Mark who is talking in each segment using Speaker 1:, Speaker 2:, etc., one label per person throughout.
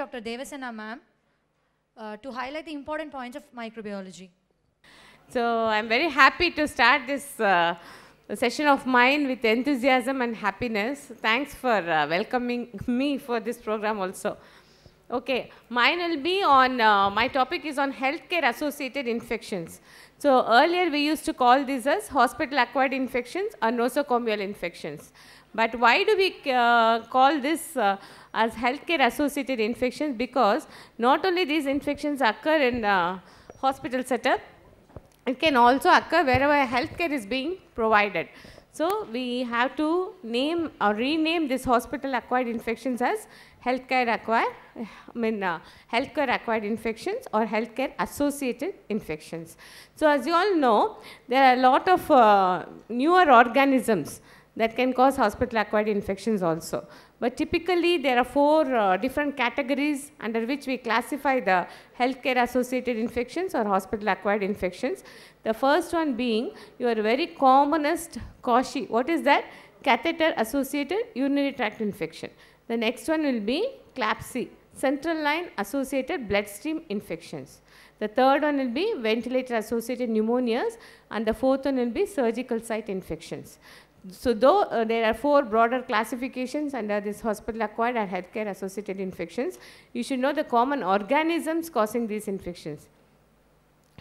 Speaker 1: Dr. Devasena ma'am uh, to highlight the important points of microbiology.
Speaker 2: So I'm very happy to start this uh, session of mine with enthusiasm and happiness. Thanks for uh, welcoming me for this program also. Okay, mine will be on, uh, my topic is on healthcare associated infections. So earlier we used to call these as hospital acquired infections or nosocomial infections. But why do we uh, call this uh, as healthcare associated infections? Because not only these infections occur in uh, hospital setup, it can also occur wherever healthcare is being provided. So we have to name or rename this hospital acquired infections as healthcare acquired, I mean uh, healthcare acquired infections or healthcare associated infections. So as you all know, there are a lot of uh, newer organisms that can cause hospital-acquired infections also. But typically, there are four uh, different categories under which we classify the healthcare-associated infections or hospital-acquired infections. The first one being your very commonest Cauchy. What is that? Catheter-associated urinary tract infection. The next one will be CLABSI, central line associated bloodstream infections. The third one will be ventilator associated pneumonias and the fourth one will be surgical site infections. So though uh, there are four broader classifications under this hospital-acquired or healthcare-associated infections, you should know the common organisms causing these infections.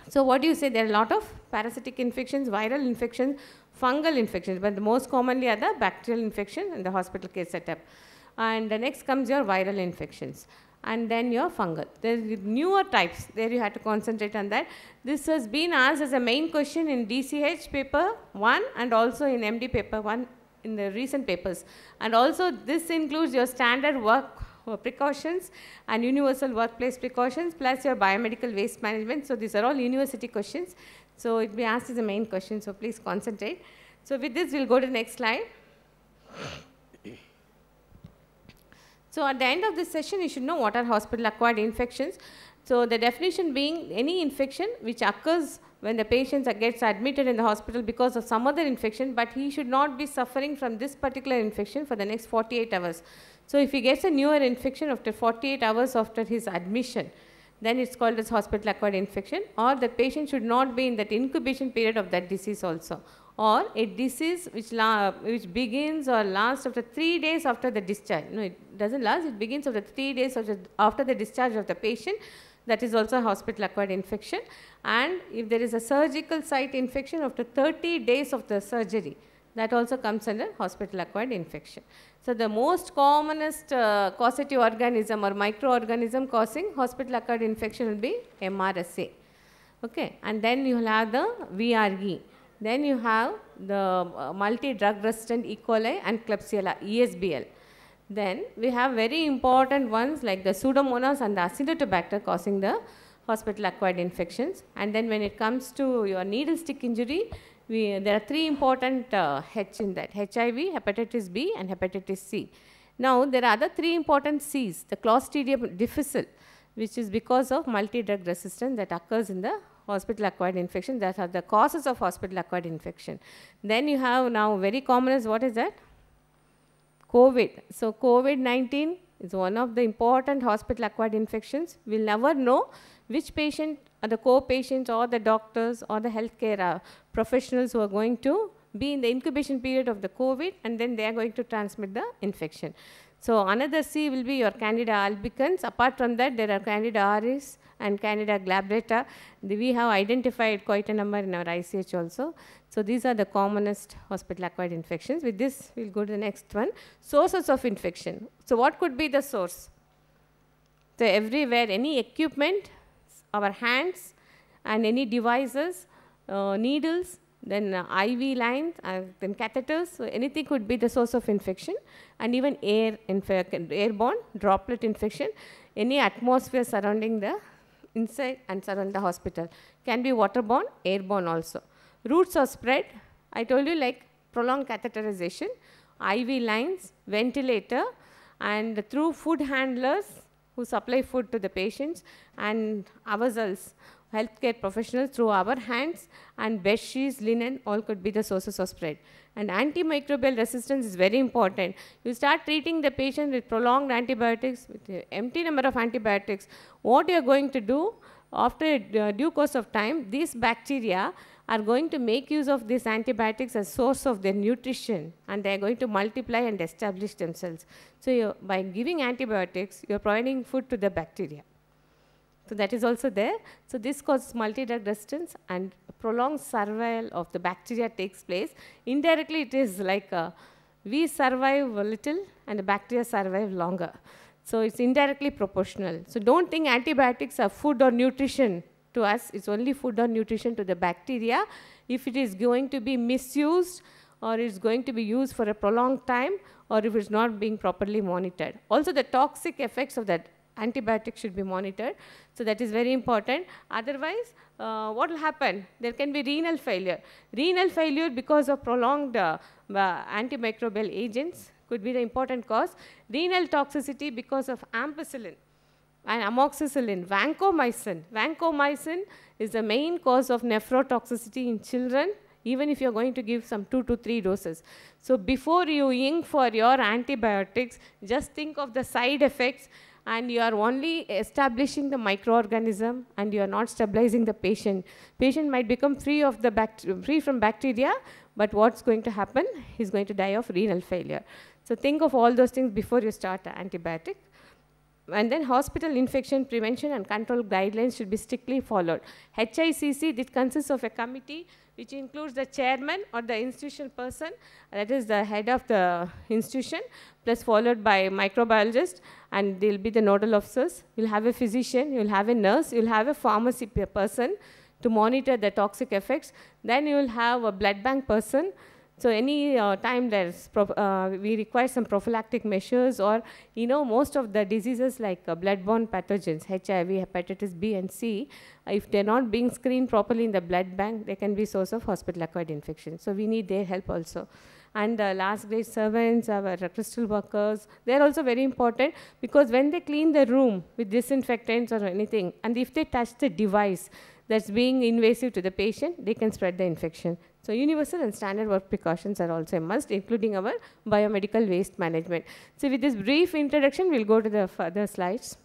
Speaker 2: So what do you say? There are a lot of parasitic infections, viral infections, fungal infections, but the most commonly are the bacterial infection in the hospital care setup. And the next comes your viral infections and then your fungal. There's newer types. There you have to concentrate on that. This has been asked as a main question in DCH paper 1 and also in MD paper 1 in the recent papers. And also this includes your standard work uh, precautions and universal workplace precautions plus your biomedical waste management. So these are all university questions. So it will be asked as a main question, so please concentrate. So with this, we'll go to the next slide. So at the end of this session, you should know what are hospital acquired infections. So the definition being any infection which occurs when the patient gets admitted in the hospital because of some other infection, but he should not be suffering from this particular infection for the next 48 hours. So if he gets a newer infection after 48 hours after his admission, then it's called as hospital acquired infection or the patient should not be in that incubation period of that disease also or a disease which, which begins or lasts after three days after the discharge. No, it doesn't last, it begins after three days after, after the discharge of the patient. That is also a hospital acquired infection. And if there is a surgical site infection after 30 days of the surgery, that also comes under hospital acquired infection. So the most commonest uh, causative organism or microorganism causing hospital acquired infection will be MRSA. Okay, and then you will have the VRE then you have the uh, multi-drug resistant E. coli and Klebsiella, ESBL. Then we have very important ones like the Pseudomonas and the Acinetobacter causing the hospital acquired infections. And then when it comes to your needle stick injury, we, there are three important uh, H in that, HIV, hepatitis B and hepatitis C. Now there are other three important Cs, the Clostridium difficile, which is because of multi-drug resistance that occurs in the hospital acquired infection that are the causes of hospital acquired infection then you have now very common is what is that covid so covid 19 is one of the important hospital acquired infections we'll never know which patient are uh, the co-patients or the doctors or the healthcare uh, professionals who are going to be in the incubation period of the covid and then they are going to transmit the infection so another c will be your candida albicans apart from that there are candida auris and Candida glabrata. We have identified quite a number in our ICH also. So these are the commonest hospital-acquired infections. With this, we'll go to the next one. Sources of infection. So what could be the source? So everywhere, any equipment, our hands, and any devices, uh, needles, then uh, IV lines, uh, then catheters, so anything could be the source of infection, and even air airborne droplet infection, any atmosphere surrounding the inside and surround the hospital. Can be waterborne, airborne also. Routes are spread. I told you like prolonged catheterization, IV lines, ventilator, and through food handlers who supply food to the patients and ourselves healthcare professionals through our hands and bed sheets, linen, all could be the sources of spread. And antimicrobial resistance is very important. You start treating the patient with prolonged antibiotics, with empty number of antibiotics. What you're going to do after a uh, due course of time, these bacteria are going to make use of these antibiotics as source of their nutrition and they are going to multiply and establish themselves. So by giving antibiotics, you're providing food to the bacteria. So that is also there. So this causes multi-drug resistance and prolonged survival of the bacteria takes place. Indirectly, it is like a, we survive a little and the bacteria survive longer. So it's indirectly proportional. So don't think antibiotics are food or nutrition to us. It's only food or nutrition to the bacteria. If it is going to be misused or it's going to be used for a prolonged time or if it's not being properly monitored. Also the toxic effects of that antibiotics should be monitored. So that is very important. Otherwise, uh, what will happen? There can be renal failure. Renal failure because of prolonged uh, uh, antimicrobial agents could be the important cause. Renal toxicity because of ampicillin and amoxicillin, vancomycin. Vancomycin is the main cause of nephrotoxicity in children even if you're going to give some two to three doses. So before you ink for your antibiotics, just think of the side effects and you are only establishing the microorganism and you are not stabilizing the patient. Patient might become free, of the free from bacteria, but what's going to happen? He's going to die of renal failure. So think of all those things before you start antibiotic and then hospital infection prevention and control guidelines should be strictly followed. HICC, this consists of a committee which includes the chairman or the institutional person, that is the head of the institution, plus followed by microbiologist, and they'll be the nodal officers. You'll have a physician, you'll have a nurse, you'll have a pharmacy person to monitor the toxic effects. Then you'll have a blood bank person, so any uh, time there's uh, we require some prophylactic measures or, you know, most of the diseases like uh, pathogens, HIV, hepatitis B and C, uh, if they're not being screened properly in the blood bank, they can be source of hospital-acquired infection. So we need their help also. And the uh, last grade servants, our uh, crystal workers, they're also very important because when they clean the room with disinfectants or anything, and if they touch the device that's being invasive to the patient, they can spread the infection. So universal and standard work precautions are also a must, including our biomedical waste management. So with this brief introduction, we'll go to the further slides.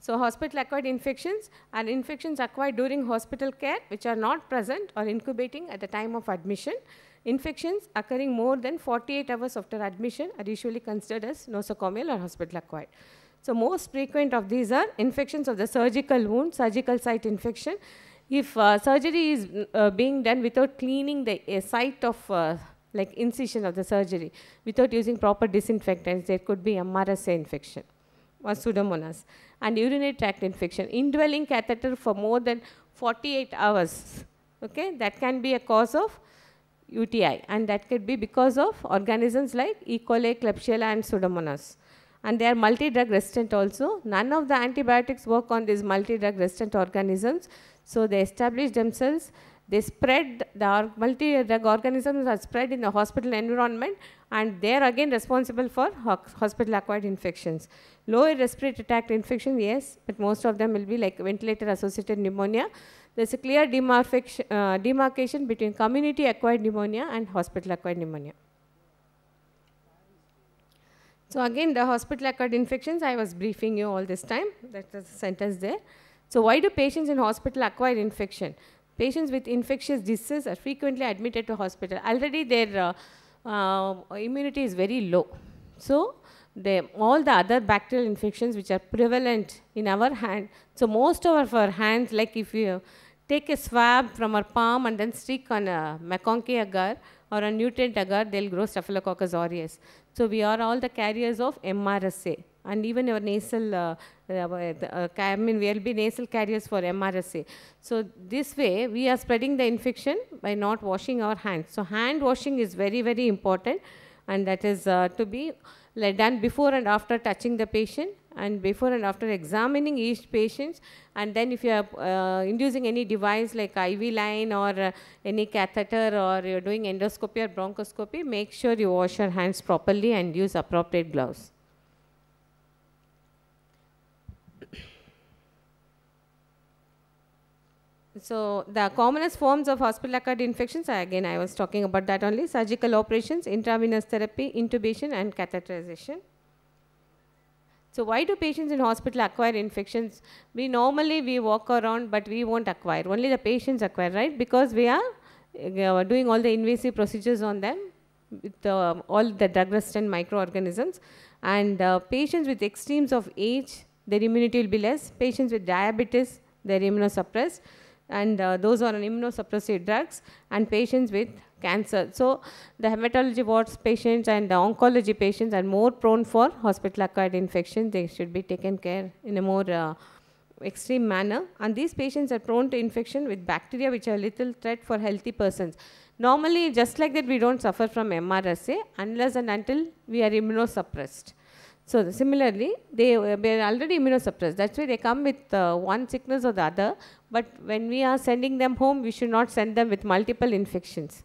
Speaker 2: So hospital-acquired infections are infections acquired during hospital care which are not present or incubating at the time of admission. Infections occurring more than 48 hours after admission are usually considered as nosocomial or hospital-acquired. So most frequent of these are infections of the surgical wound, surgical site infection, if uh, surgery is uh, being done without cleaning the uh, site of uh, like incision of the surgery, without using proper disinfectants, there could be MRSA infection or Pseudomonas and urinary tract infection. Indwelling catheter for more than 48 hours, okay, that can be a cause of UTI and that could be because of organisms like E. coli, Klebsiella and Pseudomonas and they are multi-drug resistant also. None of the antibiotics work on these multi-drug resistant organisms. So they establish themselves, they spread, the multi-drug organisms are spread in the hospital environment and they are again responsible for hospital-acquired infections. Lower respiratory tract infection, yes, but most of them will be like ventilator-associated pneumonia. There's a clear demarcation, uh, demarcation between community-acquired pneumonia and hospital-acquired pneumonia. So again, the hospital-acquired infections, I was briefing you all this time. That a sentence there. So why do patients in hospital acquire infection? Patients with infectious diseases are frequently admitted to hospital. Already their uh, uh, immunity is very low. So they, all the other bacterial infections which are prevalent in our hand. So most of our hands, like if you take a swab from our palm and then stick on a McConkie agar or a nutrient agar, they'll grow Staphylococcus aureus. So we are all the carriers of MRSA and even our nasal, uh, uh, I mean, we will be nasal carriers for MRSA. So this way, we are spreading the infection by not washing our hands. So hand washing is very, very important, and that is uh, to be done before and after touching the patient, and before and after examining each patient, and then if you are uh, inducing any device like IV line or uh, any catheter or you're doing endoscopy or bronchoscopy, make sure you wash your hands properly and use appropriate gloves. So the commonest forms of hospital acquired infections, again I was talking about that only, surgical operations, intravenous therapy, intubation and catheterization. So why do patients in hospital acquire infections? We normally we walk around but we won't acquire, only the patients acquire, right? Because we are uh, doing all the invasive procedures on them with uh, all the drug resistant microorganisms and uh, patients with extremes of age, their immunity will be less, patients with diabetes, they're immunosuppressed and uh, those are on immunosuppressive drugs and patients with cancer. So the hematology wards patients and the oncology patients are more prone for hospital-acquired infection. They should be taken care in a more uh, extreme manner and these patients are prone to infection with bacteria which are little threat for healthy persons. Normally just like that we don't suffer from MRSA unless and until we are immunosuppressed. So similarly, they were uh, already immunosuppressed. That's why they come with uh, one sickness or the other. But when we are sending them home, we should not send them with multiple infections.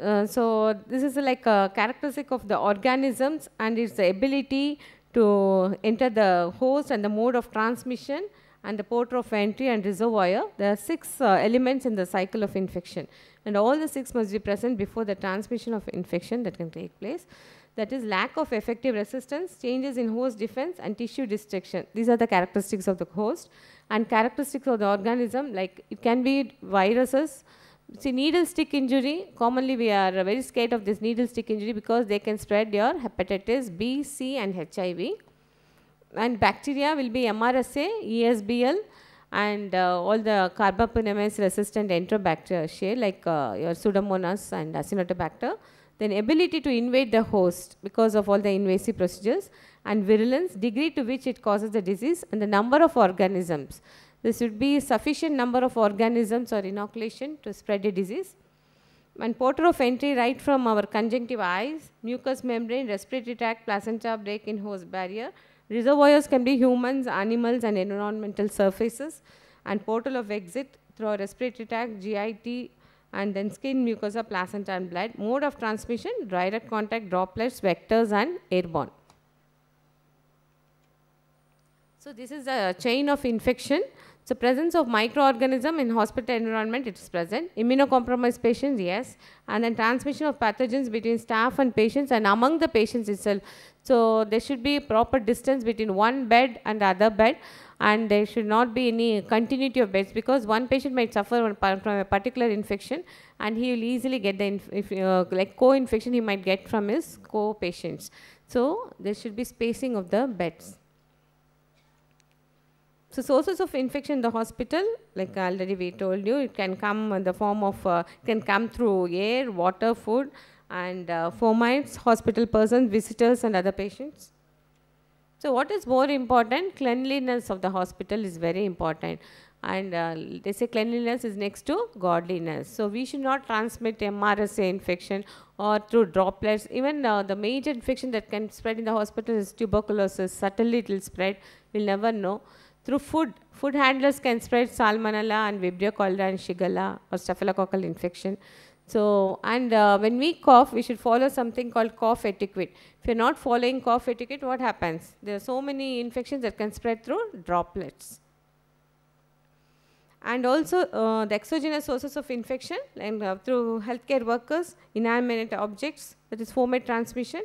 Speaker 2: Uh, so this is like a characteristic of the organisms and its ability to enter the host and the mode of transmission and the portal of entry and reservoir, there are six uh, elements in the cycle of infection. And all the six must be present before the transmission of infection that can take place. That is lack of effective resistance, changes in host defense and tissue destruction. These are the characteristics of the host and characteristics of the organism like it can be viruses, See, needle stick injury, commonly we are very scared of this needle stick injury because they can spread your hepatitis B, C and HIV and bacteria will be MRSA, ESBL, and uh, all the carbapenemase resistant enterobacteria like uh, your pseudomonas and acinetobacter then ability to invade the host because of all the invasive procedures and virulence degree to which it causes the disease and the number of organisms this would be sufficient number of organisms or inoculation to spread a disease and portal of entry right from our conjunctive eyes mucous membrane respiratory tract placenta break in host barrier Reservoirs can be humans, animals, and environmental surfaces. And portal of exit through a respiratory tract, GIT, and then skin, mucosa, placenta, and blood. Mode of transmission, direct contact, droplets, vectors, and airborne. So this is a chain of infection. So presence of microorganism in hospital environment, it is present. Immunocompromised patients, yes. And then transmission of pathogens between staff and patients and among the patients itself. So there should be proper distance between one bed and the other bed and there should not be any continuity of beds because one patient might suffer from a particular infection and he will easily get the if, uh, like co-infection he might get from his co-patients. So there should be spacing of the beds. So sources of infection in the hospital, like hmm. already we told you, it can come in the form of, uh, can come through air, water, food, and uh, fomites, hospital persons, visitors, and other patients. So what is more important? Cleanliness of the hospital is very important. And uh, they say cleanliness is next to godliness. So we should not transmit MRSA infection or through droplets. Even uh, the major infection that can spread in the hospital is tuberculosis. Subtly it will spread. We'll never know. Through food, food handlers can spread salmonella and Vibrio cholera and Shigella or staphylococcal infection. So, and uh, when we cough, we should follow something called cough etiquette. If you're not following cough etiquette, what happens? There are so many infections that can spread through droplets. And also, uh, the exogenous sources of infection and uh, through healthcare workers, inanimate objects, that is, fomite transmission,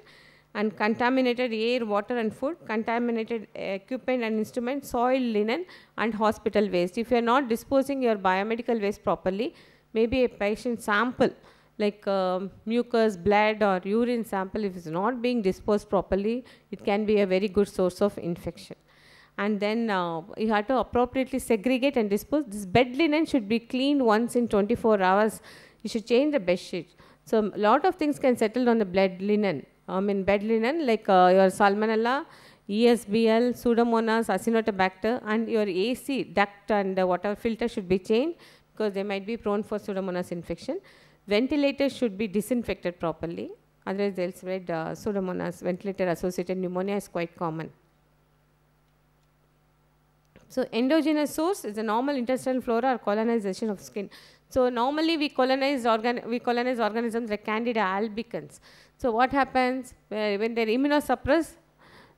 Speaker 2: and contaminated air, water and food, contaminated equipment and instruments, soil, linen and hospital waste. If you are not disposing your biomedical waste properly, maybe a patient sample like uh, mucus, blood or urine sample, if it's not being disposed properly, it can be a very good source of infection. And then uh, you have to appropriately segregate and dispose. This bed linen should be cleaned once in 24 hours. You should change the bed sheet. So a lot of things can settle on the bed linen um, in bed linen like uh, your salmonella, ESBL, Pseudomonas, Acinetobacter and your AC duct and uh, water filter should be changed because they might be prone for Pseudomonas infection. Ventilators should be disinfected properly otherwise they'll spread uh, Pseudomonas. Ventilator associated pneumonia is quite common. So endogenous source is the normal intestinal flora or colonization of skin. So normally we colonize, organ we colonize organisms like Candida albicans. So what happens when they're immunosuppressed,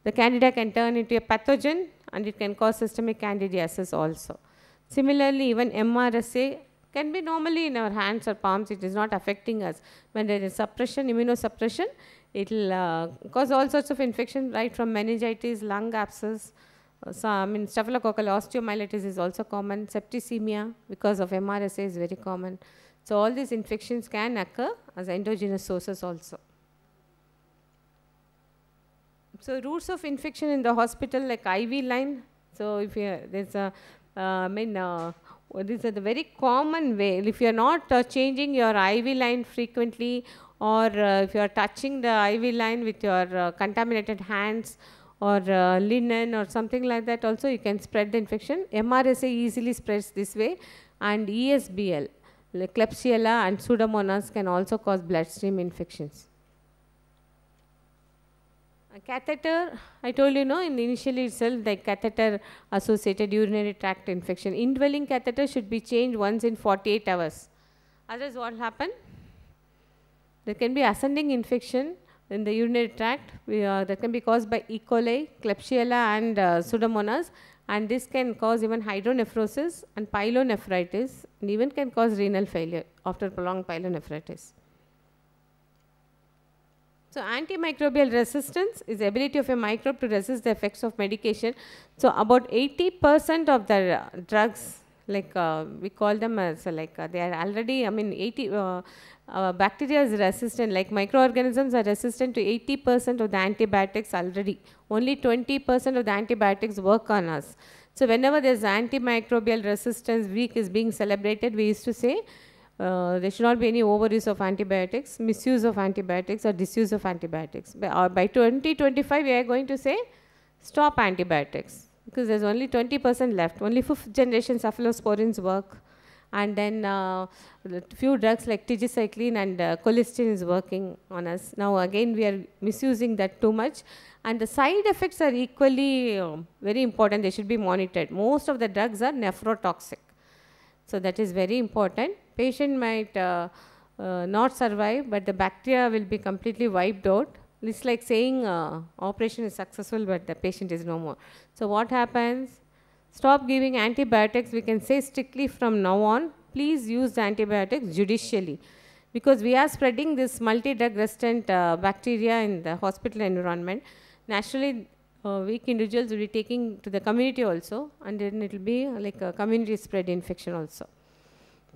Speaker 2: the candida can turn into a pathogen and it can cause systemic candidiasis also. Similarly, even MRSA can be normally in our hands or palms, it is not affecting us. When there is suppression, immunosuppression, it will uh, cause all sorts of infection, right from meningitis, lung abscess, uh, so, I mean, staphylococcal osteomyelitis is also common. Septicemia because of MRSA is very common. So, all these infections can occur as endogenous sources also. So routes of infection in the hospital like IV line. So if you, there's a, uh, I mean, uh, these are the very common way. If you're not uh, changing your IV line frequently or uh, if you're touching the IV line with your uh, contaminated hands or uh, linen or something like that also you can spread the infection. MRSA easily spreads this way and ESBL, Klebsiella and Pseudomonas can also cause bloodstream infections catheter, I told you, know, in initially itself, the catheter-associated urinary tract infection. Indwelling catheter should be changed once in 48 hours. Otherwise, what will happen? There can be ascending infection in the urinary tract we, uh, that can be caused by E. coli, Klebsiella and uh, Pseudomonas and this can cause even hydronephrosis and pyelonephritis and even can cause renal failure after prolonged pyelonephritis. So antimicrobial resistance is the ability of a microbe to resist the effects of medication. So about 80% of the uh, drugs like uh, we call them as uh, like uh, they are already i mean 80 uh, uh, bacteria is resistant like microorganisms are resistant to 80% of the antibiotics already only 20% of the antibiotics work on us so whenever there's antimicrobial resistance week is being celebrated we used to say uh, there should not be any overuse of antibiotics, misuse of antibiotics or disuse of antibiotics. By, uh, by 2025, we are going to say stop antibiotics because there's only 20% left. Only fifth generation cephalosporins work and then uh, few drugs like tigecycline and uh, colistin is working on us. Now again we are misusing that too much and the side effects are equally uh, very important. They should be monitored. Most of the drugs are nephrotoxic. So that is very important patient might uh, uh, not survive, but the bacteria will be completely wiped out. It's like saying uh, operation is successful, but the patient is no more. So what happens? Stop giving antibiotics. We can say strictly from now on, please use the antibiotics judicially. Because we are spreading this multi-drug resistant uh, bacteria in the hospital environment. Naturally, uh, weak individuals will be taking to the community also and then it will be like a community spread infection also.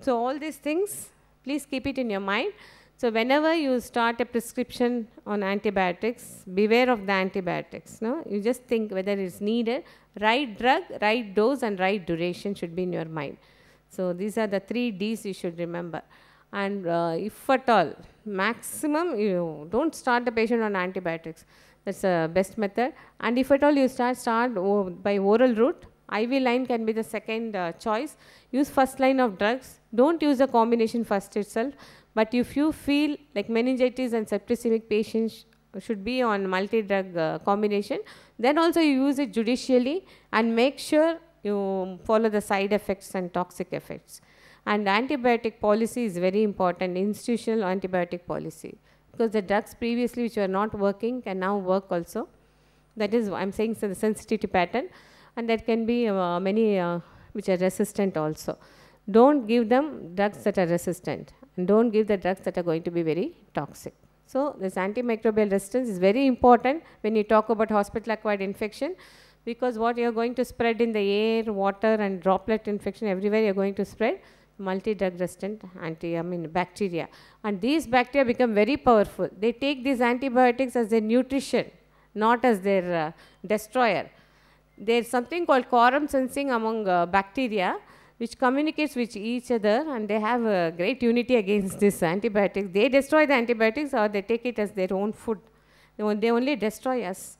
Speaker 2: So all these things, please keep it in your mind. So whenever you start a prescription on antibiotics, beware of the antibiotics. No, you just think whether it's needed. Right drug, right dose, and right duration should be in your mind. So these are the three D's you should remember. And uh, if at all, maximum you don't start the patient on antibiotics. That's the best method. And if at all you start, start oh, by oral route. IV line can be the second uh, choice. Use first line of drugs don't use the combination first itself. But if you feel like meningitis and septicemic patients should be on multi-drug uh, combination, then also you use it judicially and make sure you follow the side effects and toxic effects. And antibiotic policy is very important, institutional antibiotic policy. Because the drugs previously which were not working can now work also. That is, I'm saying so the sensitivity pattern. And there can be uh, many uh, which are resistant also don't give them drugs that are resistant and don't give the drugs that are going to be very toxic. So this antimicrobial resistance is very important when you talk about hospital acquired infection because what you're going to spread in the air, water and droplet infection everywhere you're going to spread multi-drug resistant anti, I mean bacteria. And these bacteria become very powerful. They take these antibiotics as their nutrition, not as their uh, destroyer. There's something called quorum sensing among uh, bacteria which communicates with each other and they have a great unity against this antibiotics. They destroy the antibiotics or they take it as their own food. They only destroy us.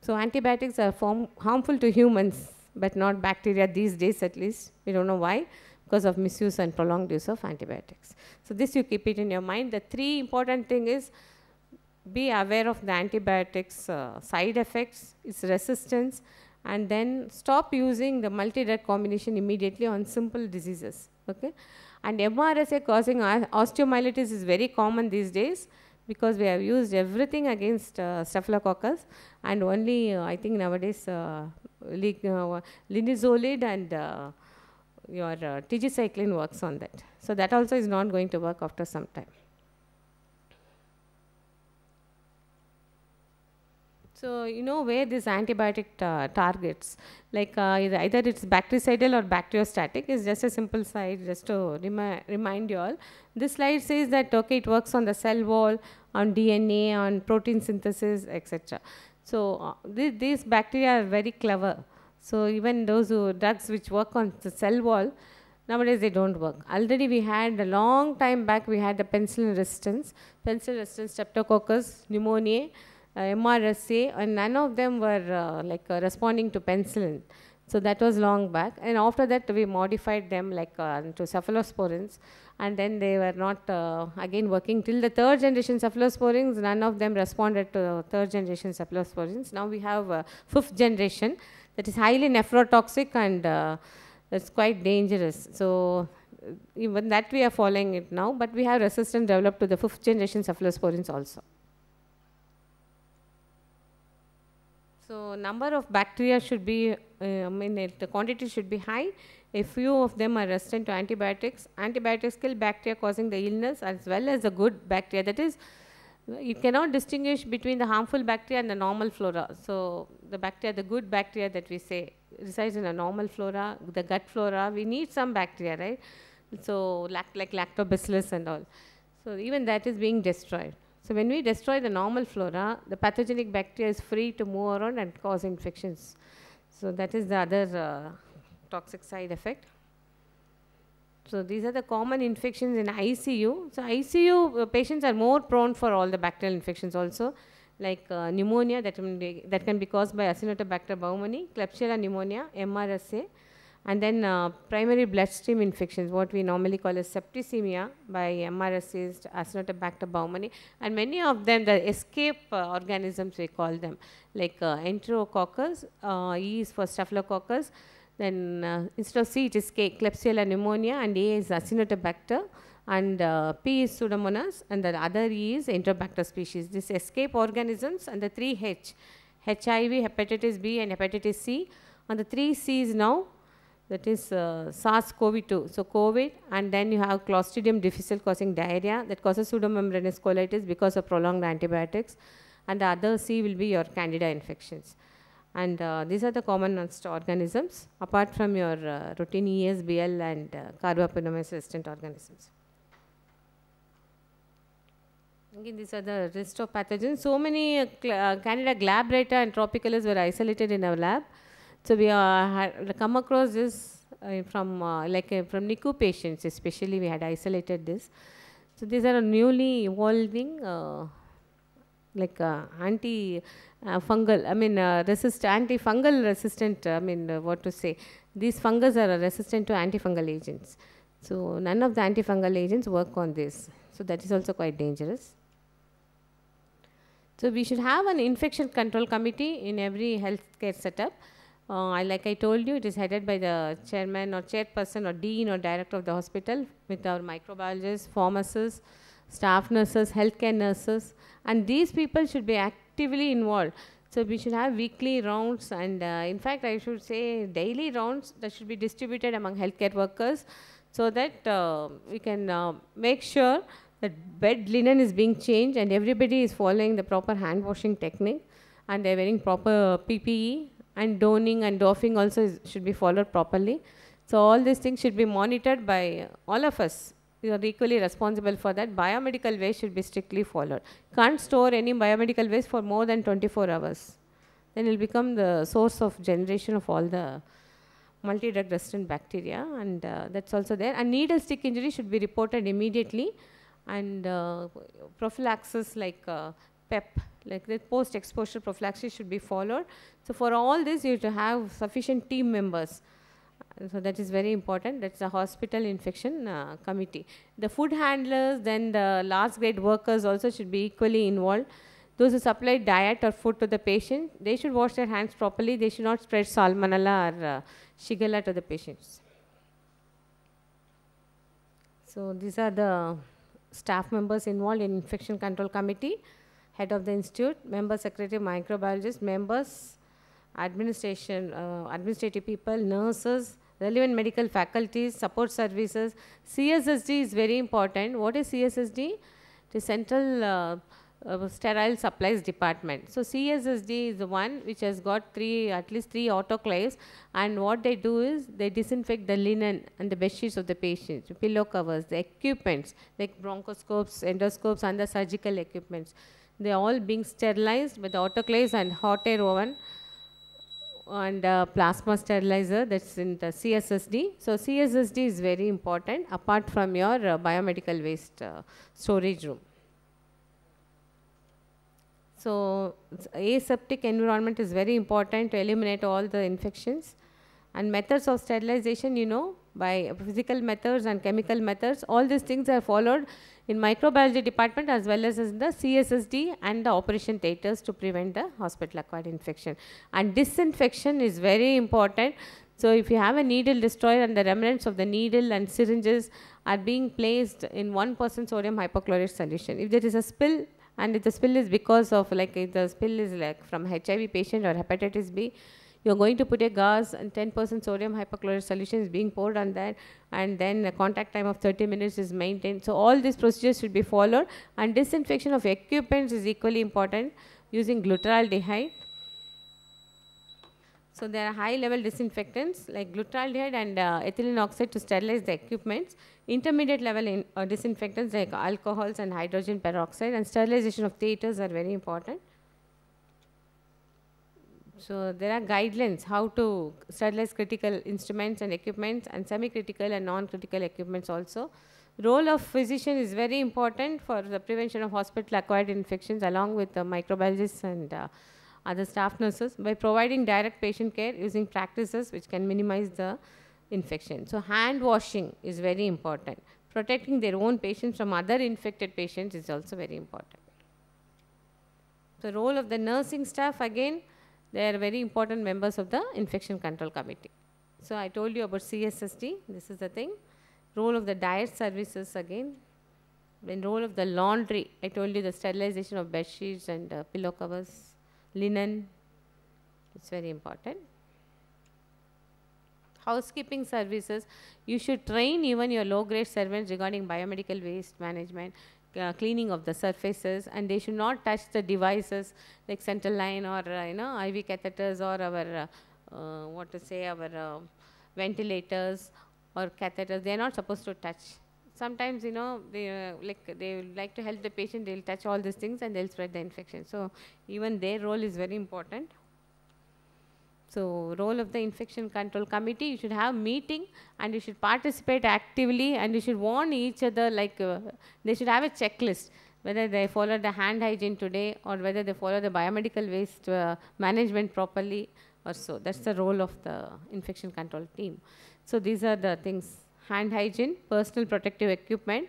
Speaker 2: So antibiotics are harmful to humans, but not bacteria these days at least. We don't know why, because of misuse and prolonged use of antibiotics. So this you keep it in your mind. The three important thing is be aware of the antibiotics uh, side effects, its resistance, and then stop using the multi-drug combination immediately on simple diseases. Okay? And MRSA causing osteomyelitis is very common these days because we have used everything against uh, staphylococcus and only uh, I think nowadays uh, uh linezolid and uh, your uh, works on that. So that also is not going to work after some time. So you know where this antibiotic targets, like uh, either, either it's bactericidal or bacteriostatic. It's just a simple slide just to remi remind you all. This slide says that okay, it works on the cell wall, on DNA, on protein synthesis, etc. So uh, th these bacteria are very clever. So even those who, drugs which work on the cell wall, nowadays they don't work. Already we had a long time back we had the penicillin resistance, penicillin resistance, streptococcus, pneumonia uh, MRSA, and none of them were uh, like uh, responding to penicillin. So that was long back. And after that, we modified them like uh, to cephalosporins. And then they were not, uh, again, working till the third generation cephalosporins. None of them responded to third generation cephalosporins. Now we have fifth generation that is highly nephrotoxic and uh, it's quite dangerous. So even that we are following it now, but we have resistance developed to the fifth generation cephalosporins also. So number of bacteria should be, uh, I mean, it, the quantity should be high. A few of them are resistant to antibiotics. Antibiotics kill bacteria causing the illness as well as the good bacteria. That is, you cannot distinguish between the harmful bacteria and the normal flora. So the bacteria, the good bacteria that we say resides in the normal flora, the gut flora. We need some bacteria, right? So like lactobacillus and all. So even that is being destroyed. So when we destroy the normal flora, the pathogenic bacteria is free to move around and cause infections. So that is the other uh, toxic side effect. So these are the common infections in ICU. So ICU uh, patients are more prone for all the bacterial infections also, like uh, pneumonia that can, be, that can be caused by Acinetobacter baumani, Klebsiella pneumonia, MRSA, and then uh, primary bloodstream infections, what we normally call as septicemia by MRSA, Acinetobacter baumannii, and many of them, the escape uh, organisms we call them, like uh, enterococcus, uh, E is for staphylococcus, then uh, instead of C it is K, Klebsiella pneumonia, and A is Acinetobacter, and uh, P is Pseudomonas, and the other E is Enterobacter species. This escape organisms and the three H, HIV, hepatitis B and hepatitis C, and the three C's now that is uh, SARS-CoV-2. So COVID, and then you have Clostridium difficile causing diarrhea that causes pseudomembranous colitis because of prolonged antibiotics. And the other C will be your candida infections. And uh, these are the common organisms apart from your uh, routine ESBL and uh, carbapenemase resistant organisms. Again, these are the list of pathogens. So many uh, uh, Candida glabrata and tropicalis were isolated in our lab. So we uh, had come across this uh, from uh, like uh, from NICU patients, especially we had isolated this. So these are newly evolving uh, like uh, anti-fungal, I mean resist anti-fungal resistant. I mean what to say? These fungus are resistant to antifungal agents. So none of the antifungal agents work on this. So that is also quite dangerous. So we should have an infection control committee in every healthcare setup. Uh, like I told you, it is headed by the chairman or chairperson or dean or director of the hospital with our microbiologists, pharmacists, staff nurses, healthcare nurses, and these people should be actively involved. So we should have weekly rounds and uh, in fact I should say daily rounds that should be distributed among healthcare workers so that uh, we can uh, make sure that bed linen is being changed and everybody is following the proper hand washing technique and they're wearing proper PPE and donning and doffing also is, should be followed properly. So all these things should be monitored by all of us. We are equally responsible for that. Biomedical waste should be strictly followed. Can't store any biomedical waste for more than 24 hours. Then it will become the source of generation of all the multi-drug resistant bacteria and uh, that's also there. And needle stick injury should be reported immediately and uh, prophylaxis like uh, PEP like the post exposure prophylaxis should be followed. So for all this, you have to have sufficient team members. So that is very important. That's the hospital infection uh, committee. The food handlers, then the last grade workers also should be equally involved. Those who supply diet or food to the patient, they should wash their hands properly. They should not spread salmonella or uh, shigella to the patients. So these are the staff members involved in infection control committee head of the institute, member secretary, microbiologist, members, administration, uh, administrative people, nurses, relevant medical faculties, support services. CSSD is very important. What is CSSD? The Central uh, uh, Sterile Supplies Department. So CSSD is the one which has got three, at least three autoclaves. And what they do is they disinfect the linen and the bed sheets of the patients, pillow covers, the equipments like bronchoscopes, endoscopes, and the surgical equipments. They are all being sterilized with autoclaves and hot air oven and uh, plasma sterilizer that's in the CSSD. So CSSD is very important apart from your uh, biomedical waste uh, storage room. So aseptic environment is very important to eliminate all the infections. And methods of sterilization, you know, by physical methods and chemical methods, all these things are followed in microbiology department as well as in the CSSD and the operation theatres to prevent the hospital acquired infection. And disinfection is very important. So if you have a needle destroyer and the remnants of the needle and syringes are being placed in 1% sodium hypochlorite solution. If there is a spill and if the spill is because of like if the spill is like from HIV patient or hepatitis B, you're going to put a gas and 10% sodium hypochlorite solution is being poured on that and then contact time of 30 minutes is maintained. So all these procedures should be followed and disinfection of equipment is equally important using glutaraldehyde. So there are high level disinfectants like glutaraldehyde and uh, ethylene oxide to sterilize the equipments. Intermediate level in, uh, disinfectants like alcohols and hydrogen peroxide and sterilization of theaters are very important. So there are guidelines how to sterilize critical instruments and equipments and semi-critical and non-critical equipments also. Role of physician is very important for the prevention of hospital-acquired infections along with the microbiologists and uh, other staff nurses by providing direct patient care using practices which can minimize the infection. So hand washing is very important. Protecting their own patients from other infected patients is also very important. The role of the nursing staff again, they are very important members of the infection control committee. So I told you about CSST. This is the thing. Role of the diet services again. Then role of the laundry. I told you the sterilization of bed sheets and uh, pillow covers, linen. It's very important. Housekeeping services. You should train even your low-grade servants regarding biomedical waste management uh, cleaning of the surfaces and they should not touch the devices like central line or uh, you know IV catheters or our uh, uh, what to say our uh, ventilators or catheters they are not supposed to touch sometimes you know they uh, like they like to help the patient they'll touch all these things and they'll spread the infection so even their role is very important so role of the infection control committee, you should have meeting and you should participate actively and you should warn each other like uh, they should have a checklist whether they follow the hand hygiene today or whether they follow the biomedical waste uh, management properly or so. That's the role of the infection control team. So these are the things, hand hygiene, personal protective equipment,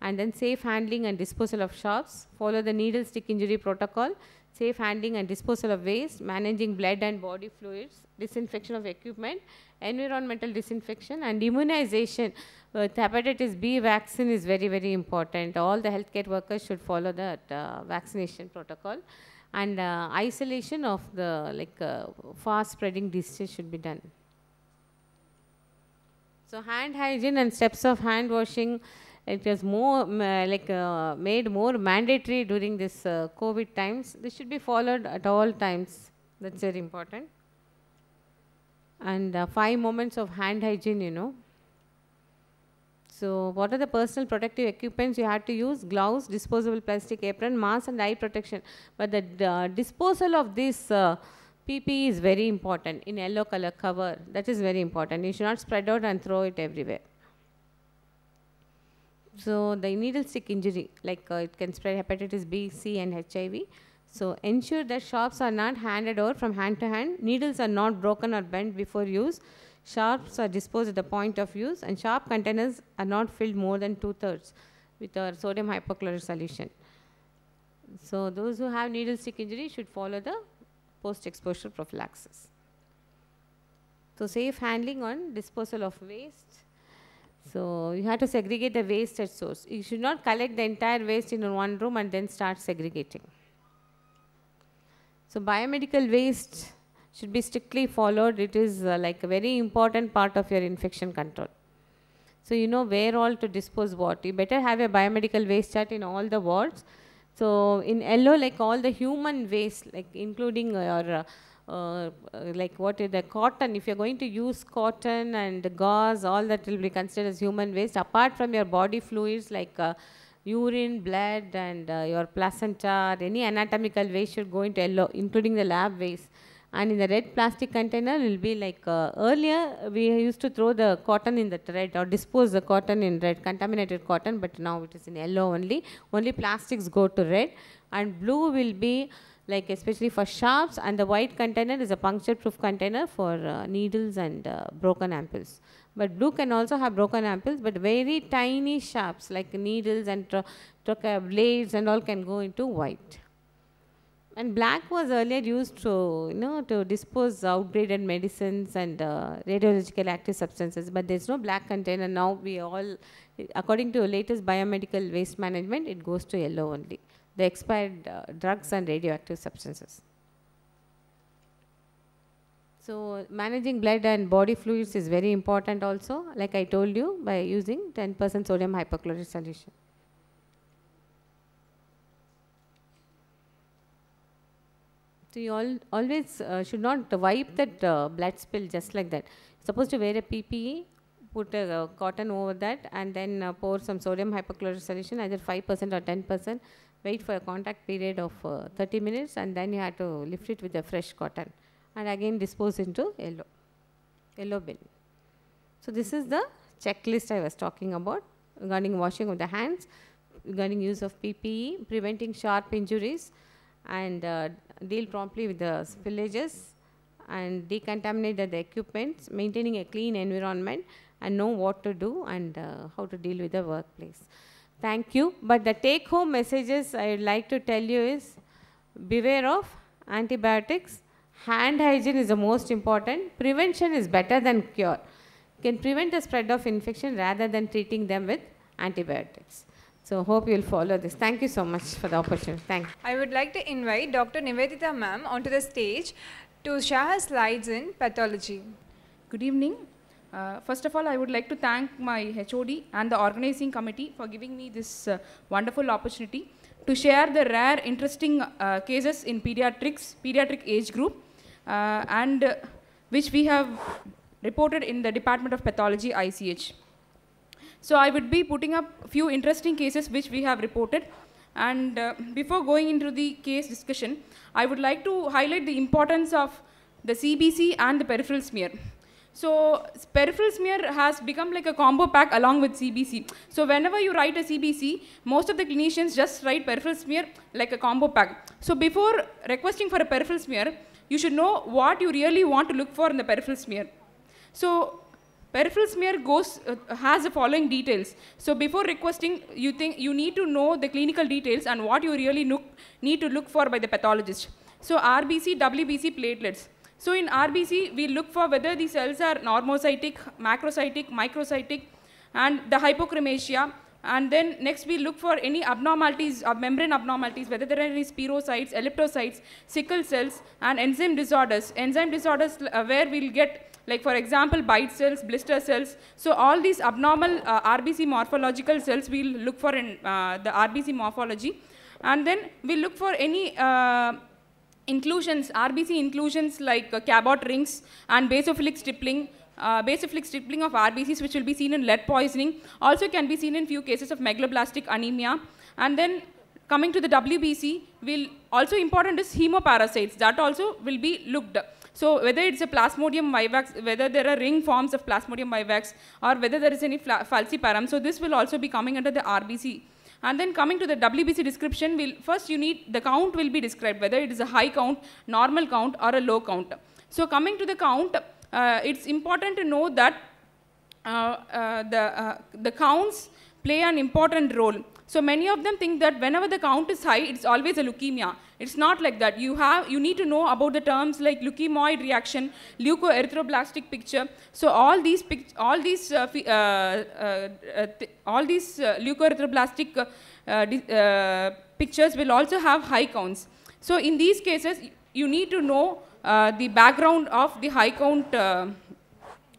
Speaker 2: and then safe handling and disposal of shops, follow the needle stick injury protocol, safe handling and disposal of waste, managing blood and body fluids, disinfection of equipment, environmental disinfection, and immunization with uh, hepatitis B vaccine is very, very important. All the healthcare workers should follow that uh, vaccination protocol. And uh, isolation of the like uh, fast spreading disease should be done. So hand hygiene and steps of hand washing, it was more like uh, made more mandatory during this uh, COVID times. This should be followed at all times. That's very important. And uh, five moments of hand hygiene, you know. So what are the personal protective equipments you have to use? Gloves, disposable plastic apron, mask and eye protection. But the uh, disposal of this uh, PPE is very important in yellow color cover. That is very important. You should not spread out and throw it everywhere. So the needle stick injury, like uh, it can spread hepatitis B, C, and HIV. So ensure that sharps are not handed over from hand to hand. Needles are not broken or bent before use. Sharps are disposed at the point of use, and sharp containers are not filled more than two thirds with our sodium hypochlorite solution. So those who have needle stick injury should follow the post-exposure prophylaxis. So safe handling on disposal of waste so you have to segregate the waste at source. You should not collect the entire waste in one room and then start segregating. So biomedical waste should be strictly followed. It is uh, like a very important part of your infection control. So you know where all to dispose what. You better have a biomedical waste chart in all the wards. So in yellow, like all the human waste, like including your uh, uh, uh, like what is the cotton, if you're going to use cotton and gauze, all that will be considered as human waste, apart from your body fluids like uh, urine, blood, and uh, your placenta, or any anatomical waste should go into yellow, including the lab waste. And in the red plastic container, it will be like uh, earlier, we used to throw the cotton in the red or dispose the cotton in red, contaminated cotton, but now it is in yellow only. Only plastics go to red, and blue will be like especially for sharps and the white container is a puncture proof container for uh, needles and uh, broken ampoules. But blue can also have broken ampoules but very tiny sharps like needles and blades and all can go into white. And black was earlier used to, you know, to dispose outdated medicines and uh, radiological active substances. But there's no black container now. We all, according to latest biomedical waste management, it goes to yellow only the expired uh, drugs and radioactive substances. So managing blood and body fluids is very important also, like I told you, by using 10% sodium hypochlorite solution. So you all, always uh, should not wipe that uh, blood spill just like that. Supposed to wear a PPE, put a uh, cotton over that and then uh, pour some sodium hypochlorite solution, either 5% or 10% wait for a contact period of uh, 30 minutes and then you have to lift it with a fresh cotton and again dispose into yellow, yellow bin. So this is the checklist I was talking about regarding washing of the hands, regarding use of PPE, preventing sharp injuries, and uh, deal promptly with the spillages, and decontaminate the, the equipment, maintaining a clean environment, and know what to do and uh, how to deal with the workplace. Thank you. But the take home messages I'd like to tell you is beware of antibiotics. Hand hygiene is the most important. Prevention is better than cure. Can prevent the spread of infection rather than treating them with antibiotics. So hope you'll follow this. Thank you so much for the opportunity. Thank you.
Speaker 1: I would like to invite Dr. Nivedita ma'am onto the stage to share her slides in pathology. Good evening. Uh, first of all, I would like to thank my HOD and the organizing committee for giving me this uh, wonderful opportunity to share the rare, interesting uh, cases in pediatrics, pediatric age group, uh, and uh, which we have reported in the Department of Pathology, ICH. So I would be putting up a few interesting cases which we have reported. And uh, before going into the case discussion, I would like to highlight the importance of the CBC and the peripheral smear. So peripheral smear has become like a combo pack along with CBC. So whenever you write a CBC, most of the clinicians just write peripheral smear like a combo pack. So before requesting for a peripheral smear, you should know what you really want to look for in the peripheral smear. So peripheral smear goes uh, has the following details. So before requesting, you think you need to know the clinical details and what you really need to look for by the pathologist. So RBC, WBC platelets. So in RBC, we look for whether the cells are normocytic, macrocytic, microcytic, and the hypochromasia. And then next we look for any abnormalities, uh, membrane abnormalities, whether there are any spirocytes, elliptocytes, sickle cells, and enzyme disorders. Enzyme disorders uh, where we'll get like for example bite cells, blister cells. So all these abnormal uh, RBC morphological cells we'll look for in uh, the RBC morphology. And then we look for any uh, inclusions, RBC inclusions like uh, cabot rings and basophilic stippling, uh, basophilic stippling of RBCs which will be seen in lead poisoning, also can be seen in few cases of megaloblastic anemia. And then coming to the WBC, will also important is hemoparasites, that also will be looked up. So whether it's a plasmodium vivax, whether there are ring forms of plasmodium vivax, or whether there is any falciparum, so this will also be coming under the RBC and then coming to the WBC description, we'll, first you need the count will be described, whether it is a high count, normal count, or a low count. So coming to the count, uh, it's important to know that uh, uh, the, uh, the counts play an important role. So many of them think that whenever the count is high, it's always a leukemia. It's not like that. You, have, you need to know about the terms like leukemoid reaction, leukoerythroblastic picture. So all these, all these, uh, uh, uh, uh all these uh, leukoerythroblastic uh, pictures will also have high counts. So in these cases, you need to know the background of the high count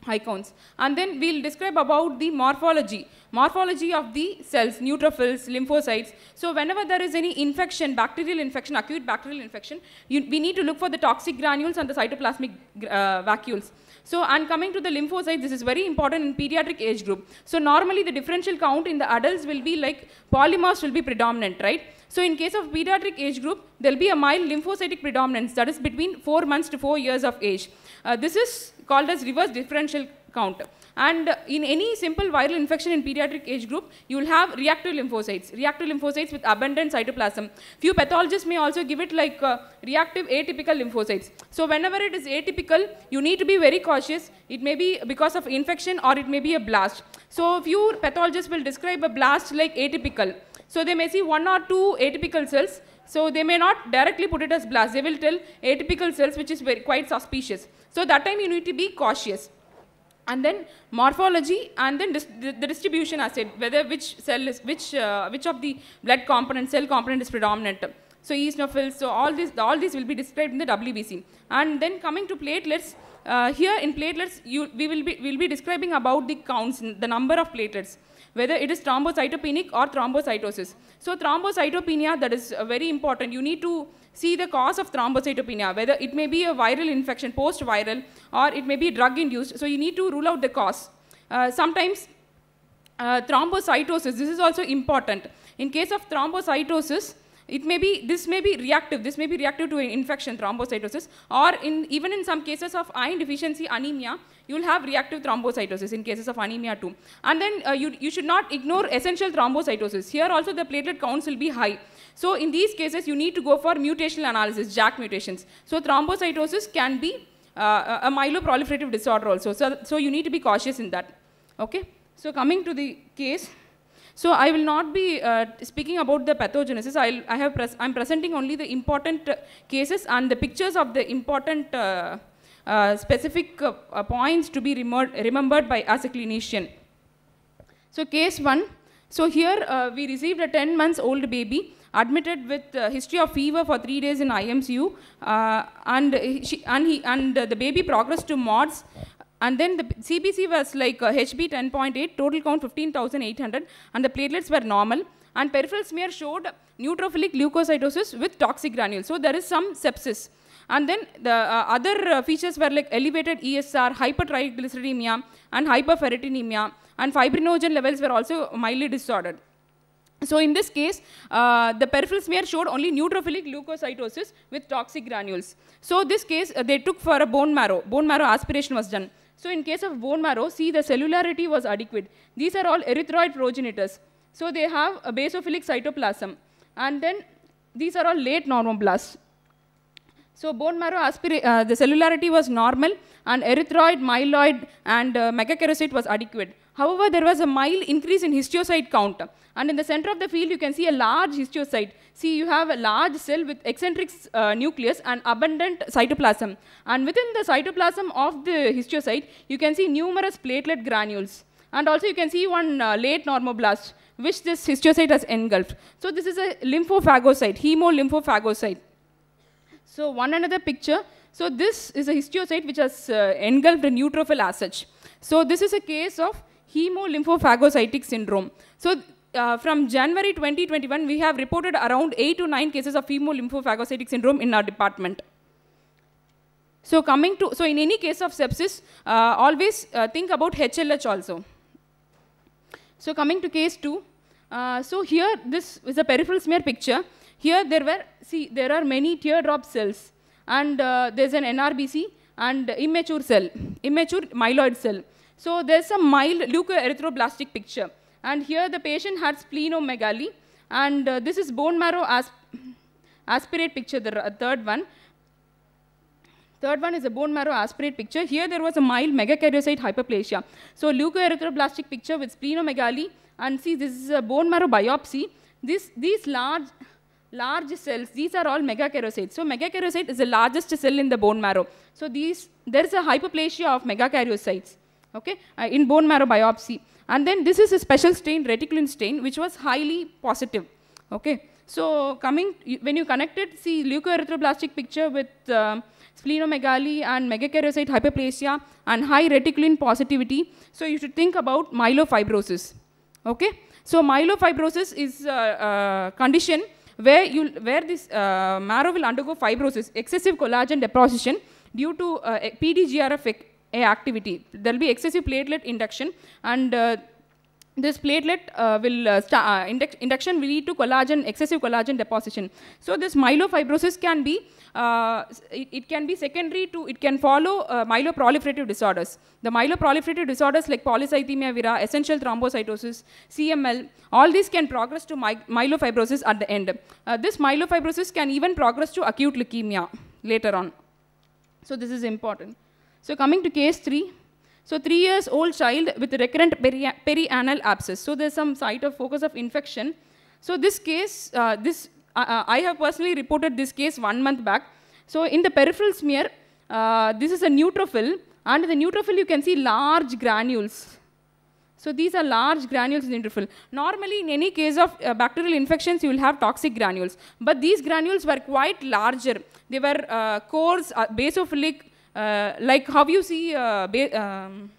Speaker 1: icons. And then we'll describe about the morphology, morphology of the cells, neutrophils, lymphocytes. So whenever there is any infection, bacterial infection, acute bacterial infection, you, we need to look for the toxic granules and the cytoplasmic uh, vacuoles. So, and coming to the lymphocytes, this is very important in pediatric age group. So, normally the differential count in the adults will be like polymers will be predominant, right? So, in case of pediatric age group, there will be a mild lymphocytic predominance, that is between 4 months to 4 years of age. Uh, this is called as reverse differential count. And in any simple viral infection in pediatric age group, you will have reactive lymphocytes, reactive lymphocytes with abundant cytoplasm. Few pathologists may also give it like uh, reactive atypical lymphocytes. So whenever it is atypical, you need to be very cautious. It may be because of infection or it may be a blast. So few pathologists will describe a blast like atypical. So they may see one or two atypical cells. So they may not directly put it as blast. They will tell atypical cells, which is very, quite suspicious. So that time you need to be cautious. And then morphology and then dis the, the distribution I said, whether which cell is, which, uh, which of the blood component, cell component is predominant. So eosinophils, so all this, all these will be described in the WBC. And then coming to platelets, uh, here in platelets, you, we will be, will be describing about the counts, the number of platelets whether it is thrombocytopenic or thrombocytosis. So thrombocytopenia, that is uh, very important. You need to see the cause of thrombocytopenia, whether it may be a viral infection, post-viral, or it may be drug-induced. So you need to rule out the cause. Uh, sometimes uh, thrombocytosis, this is also important. In case of thrombocytosis, it may be, this may be reactive. This may be reactive to infection, thrombocytosis, or in, even in some cases of iron deficiency anemia, you'll have reactive thrombocytosis in cases of anemia too. And then uh, you, you should not ignore essential thrombocytosis. Here also the platelet counts will be high. So in these cases, you need to go for mutational analysis, JAK mutations. So thrombocytosis can be uh, a myeloproliferative disorder also. So, so you need to be cautious in that. Okay? So coming to the case, so I will not be uh, speaking about the pathogenesis. I'll, I have pres I'm presenting only the important uh, cases and the pictures of the important uh, uh specific uh, uh, points to be remembered by as a clinician. So case one. So here we received a 10 months old baby admitted with history of fever for three days in IMCU and, she, and, he, and the baby progressed to MODS and then the CBC was like uh, HB 10.8, total count 15,800, and the platelets were normal. And peripheral smear showed neutrophilic leukocytosis with toxic granules. So there is some sepsis. And then the uh, other uh, features were like elevated ESR, hypertriglyceridemia, and hyperferritinemia, and fibrinogen levels were also mildly disordered. So in this case, uh, the peripheral smear showed only neutrophilic leukocytosis with toxic granules. So this case, uh, they took for a bone marrow. Bone marrow aspiration was done. So in case of bone marrow, see the cellularity was adequate. These are all erythroid progenitors. So they have a basophilic cytoplasm. And then these are all late normoblasts. So bone marrow, uh, the cellularity was normal, and erythroid, myeloid, and uh, megakaryocyte was adequate. However, there was a mild increase in histiocyte count. And in the center of the field, you can see a large histiocyte. See, you have a large cell with eccentric uh, nucleus and abundant cytoplasm. And within the cytoplasm of the histiocyte, you can see numerous platelet granules. And also you can see one uh, late normoblast, which this histiocyte has engulfed. So this is a lymphophagocyte, hemolymphophagocyte. So one another picture. So this is a histiocyte which has uh, engulfed a neutrophil as such. So this is a case of hemolymphophagocytic syndrome. So uh, from January 2021, we have reported around 8 to 9 cases of hemolymphophagocystic syndrome in our department. So coming to, so in any case of sepsis, uh, always uh, think about HLH also. So coming to case 2, uh, so here this is a peripheral smear picture. Here there were, see there are many teardrop cells and uh, there's an NRBC and immature cell, immature myeloid cell. So there's a mild leukoerythroblastic picture. And here the patient had splenomegaly. And uh, this is bone marrow asp aspirate picture, the third one. Third one is a bone marrow aspirate picture. Here there was a mild megakaryocyte hyperplasia. So leukoerythroblastic picture with splenomegaly. And see, this is a bone marrow biopsy. This, these large, large cells, these are all megakaryocytes. So megakaryocyte is the largest cell in the bone marrow. So these, there is a hyperplasia of megakaryocytes okay, uh, in bone marrow biopsy. And then this is a special stain, reticulin stain, which was highly positive, okay. So coming, when you connected, see leukoerythroblastic picture with uh, splenomegaly and megakaryocyte hyperplasia and high reticulin positivity. So you should think about myelofibrosis, okay. So myelofibrosis is a, uh, uh, condition where, you, where this uh, marrow will undergo fibrosis, excessive collagen deposition due to uh, PDGRF a activity. There will be excessive platelet induction and uh, this platelet uh, will uh, uh, induction will lead to collagen excessive collagen deposition so this myelofibrosis can be uh, it, it, can be secondary to it can follow uh, myeloproliferative disorders the myeloproliferative disorders like polycythemia vera essential thrombocytosis cml all these can progress to my myelofibrosis at the end uh, this myelofibrosis can even progress to acute leukemia later on so this is important so coming to case three, so three years old child with recurrent peri perianal abscess. So there's some site of focus of infection. So this case, uh, this uh, uh I have personally reported this case one month back. So in the peripheral smear, uh, this is a neutrophil, and the neutrophil you can see large granules. So these are large granules in the neutrophil. Normally in any case of uh, bacterial infections, you will have toxic granules. But these granules were quite larger. They were uh, coarse, uh, basophilic, uh, like how you see uh, ba um,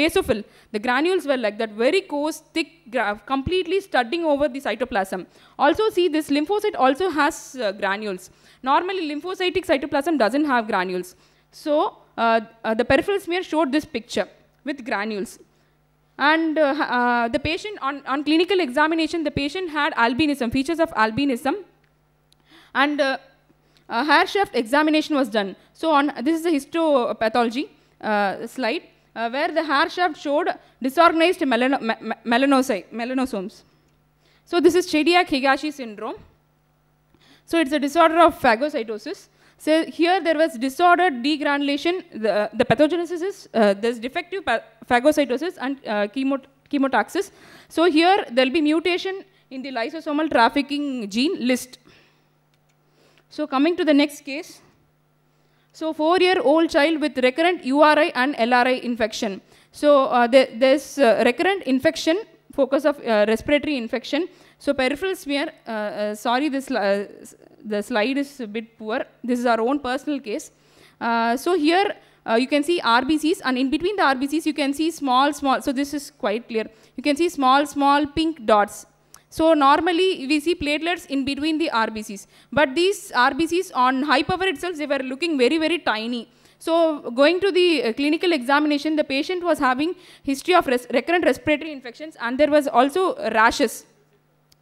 Speaker 1: basophil, the granules were like that very coarse, thick graph, completely studding over the cytoplasm. Also see this lymphocyte also has uh, granules. Normally lymphocytic cytoplasm doesn't have granules. So uh, uh, the peripheral smear showed this picture with granules. And uh, the patient, on, on clinical examination, the patient had albinism, features of albinism. And hair shaft examination was done. So on this is a histopathology uh, slide uh, where the hair shaft showed disorganized melano melanosomes. So this is Chediak-Higashi syndrome. So it's a disorder of phagocytosis. So here there was disordered degranulation. The, uh, the pathogenesis is uh, there's defective phagocytosis and uh, chemotaxis. So here there'll be mutation in the lysosomal trafficking gene list. So coming to the next case. So four-year-old child with recurrent URI and LRI infection. So uh, there's uh, recurrent infection, focus of uh, respiratory infection. So peripheral smear, uh, uh, sorry, this uh, the slide is a bit poor. This is our own personal case. so here you can see RBCs and in between the RBCs you can see small, small, so this is quite clear. You can see small, small pink dots. So normally we see platelets in between the RBCs. But these RBCs on high power itself, they were looking very, very tiny. So going to the uh, clinical examination, the patient was having history of res recurrent respiratory infections and there was also rashes.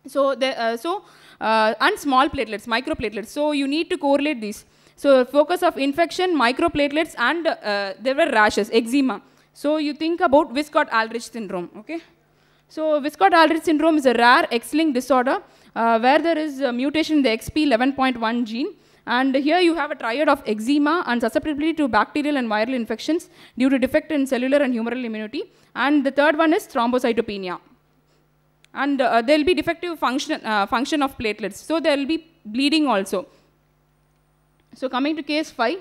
Speaker 1: So, the, uh, so uh, and small platelets, microplatelets. So you need to correlate these. So focus of infection, microplatelets and uh, there were rashes, eczema. So you think about Wiskott-Aldrich syndrome, okay? So Wiskott-Aldrich syndrome is a rare X-linked disorder uh, where there is a mutation in the XP11.1 gene. And here you have a triad of eczema and susceptibility to bacterial and viral infections due to defect in cellular and humoral immunity. And the third one is thrombocytopenia. And uh, there will be defective function, uh, function of platelets. So there will be bleeding also. So coming to case 5,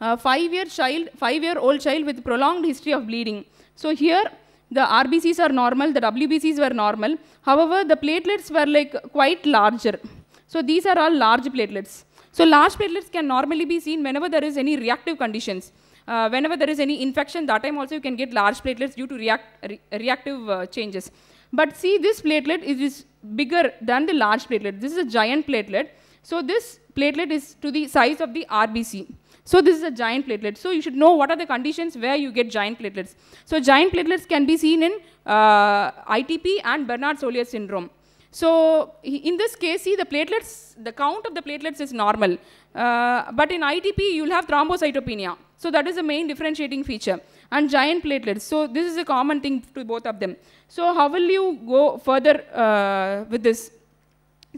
Speaker 1: uh, five-year child, five-year-old child with prolonged history of bleeding. So here the RBCs are normal, the WBCs were normal. However, the platelets were like quite larger. So these are all large platelets. So large platelets can normally be seen whenever there is any reactive conditions. Uh, whenever there is any infection, that time also you can get large platelets due to react, re reactive uh, changes. But see, this platelet is, is bigger than the large platelet. This is a giant platelet. So this platelet is to the size of the RBC. So this is a giant platelet. So you should know what are the conditions where you get giant platelets. So giant platelets can be seen in uh, ITP and Bernard-Sollier syndrome. So in this case, see the platelets, the count of the platelets is normal. Uh, but in ITP, you'll have thrombocytopenia. So that is the main differentiating feature. And giant platelets. So this is a common thing to both of them. So how will you go further uh, with this?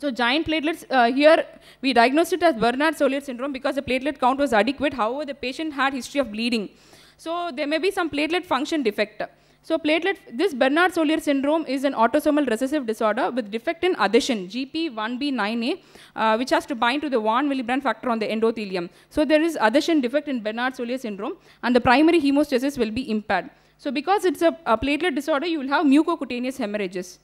Speaker 1: So giant platelets, uh, here we diagnosed it as Bernard soulier syndrome because the platelet count was adequate. However, the patient had history of bleeding. So there may be some platelet function defect. So platelet, this Bernard soulier syndrome is an autosomal recessive disorder with defect in adhesion, GP1B9A, uh, which has to bind to the von Willebrand factor on the endothelium. So there is adhesion defect in Bernard soulier syndrome, and the primary hemostasis will be impaired. So because it's a, a platelet disorder, you will have mucocutaneous hemorrhages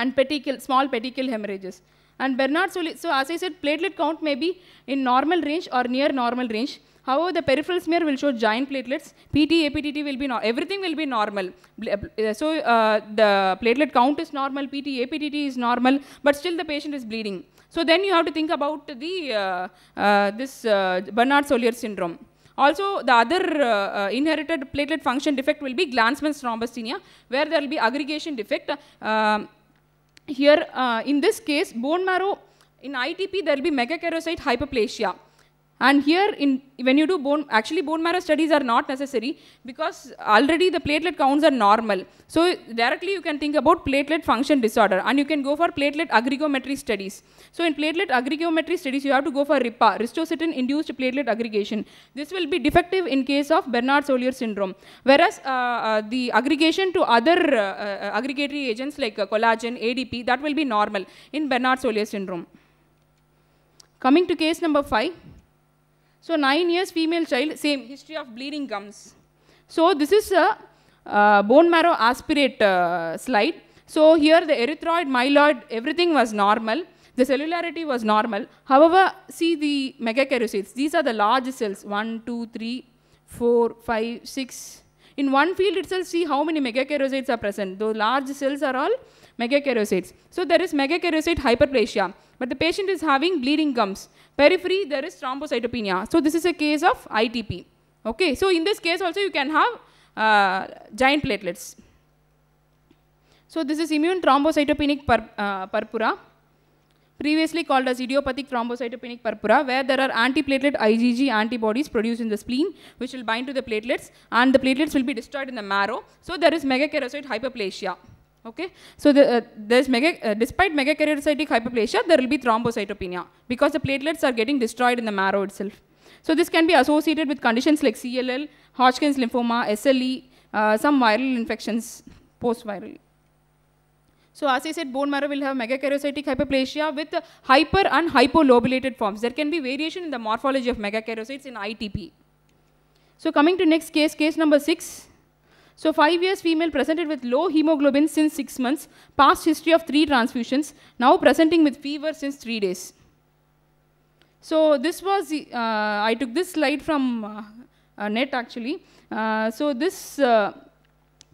Speaker 1: and petechial, small petechial hemorrhages. And Bernard's so as I said, platelet count may be in normal range or near normal range. However, the peripheral smear will show giant platelets. PT, APTT will be, no everything will be normal. Uh, uh, so uh, the platelet count is normal, PT, APTT is normal, but still the patient is bleeding. So then you have to think about the, uh, uh, this uh, bernard soulier syndrome. Also, the other inherited platelet function defect will be Glanzmann's thrombasthenia, where there will be aggregation defect. Um, here uh, in this case bone marrow in ITP there will be megakaryocyte hyperplasia and here, in, when you do bone, actually bone marrow studies are not necessary because already the platelet counts are normal. So directly you can think about platelet function disorder and you can go for platelet aggregometry studies. So in platelet aggregometry studies, you have to go for RIPA, ristocytin induced platelet aggregation. This will be defective in case of bernard soulier syndrome. Whereas uh, uh, the aggregation to other uh, uh aggregatory agents like uh, collagen, ADP, that will be normal in bernard soulier syndrome. Coming to case number five, so nine years female child, same history of bleeding gums. So this is a uh, bone marrow aspirate uh, slide. So here the erythroid, myeloid, everything was normal. The cellularity was normal. However, see the megakaryocytes. These are the large cells, 1, 2, 3, 4, 5, 6. In one field itself, see how many megakaryocytes are present. Those large cells are all megakaryocytes. So there is megakaryocyte hyperplasia, but the patient is having bleeding gums. Periphery, there is thrombocytopenia. So this is a case of ITP. Okay, so in this case also you can have uh, giant platelets. So this is immune thrombocytopenic pur uh, purpura, previously called as idiopathic thrombocytopenic purpura, where there are antiplatelet IgG antibodies produced in the spleen, which will bind to the platelets, and the platelets will be destroyed in the marrow. So there is megakaryocyte hyperplasia. Okay, so the, uh, there's mega, uh, despite megakaryocytic hyperplasia, there will be thrombocytopenia because the platelets are getting destroyed in the marrow itself. So this can be associated with conditions like CLL, Hodgkin's lymphoma, SLE, uh, some viral infections post-viral. So as I said, bone marrow will have megakaryocytic hyperplasia with hyper and hypolobulated forms. There can be variation in the morphology of megakaryocytes in ITP. So coming to next case, case number six, so 5 years female presented with low hemoglobin since 6 months, past history of 3 transfusions, now presenting with fever since 3 days. So this was, uh, I took this slide from uh, uh, net actually. Uh, so this, uh,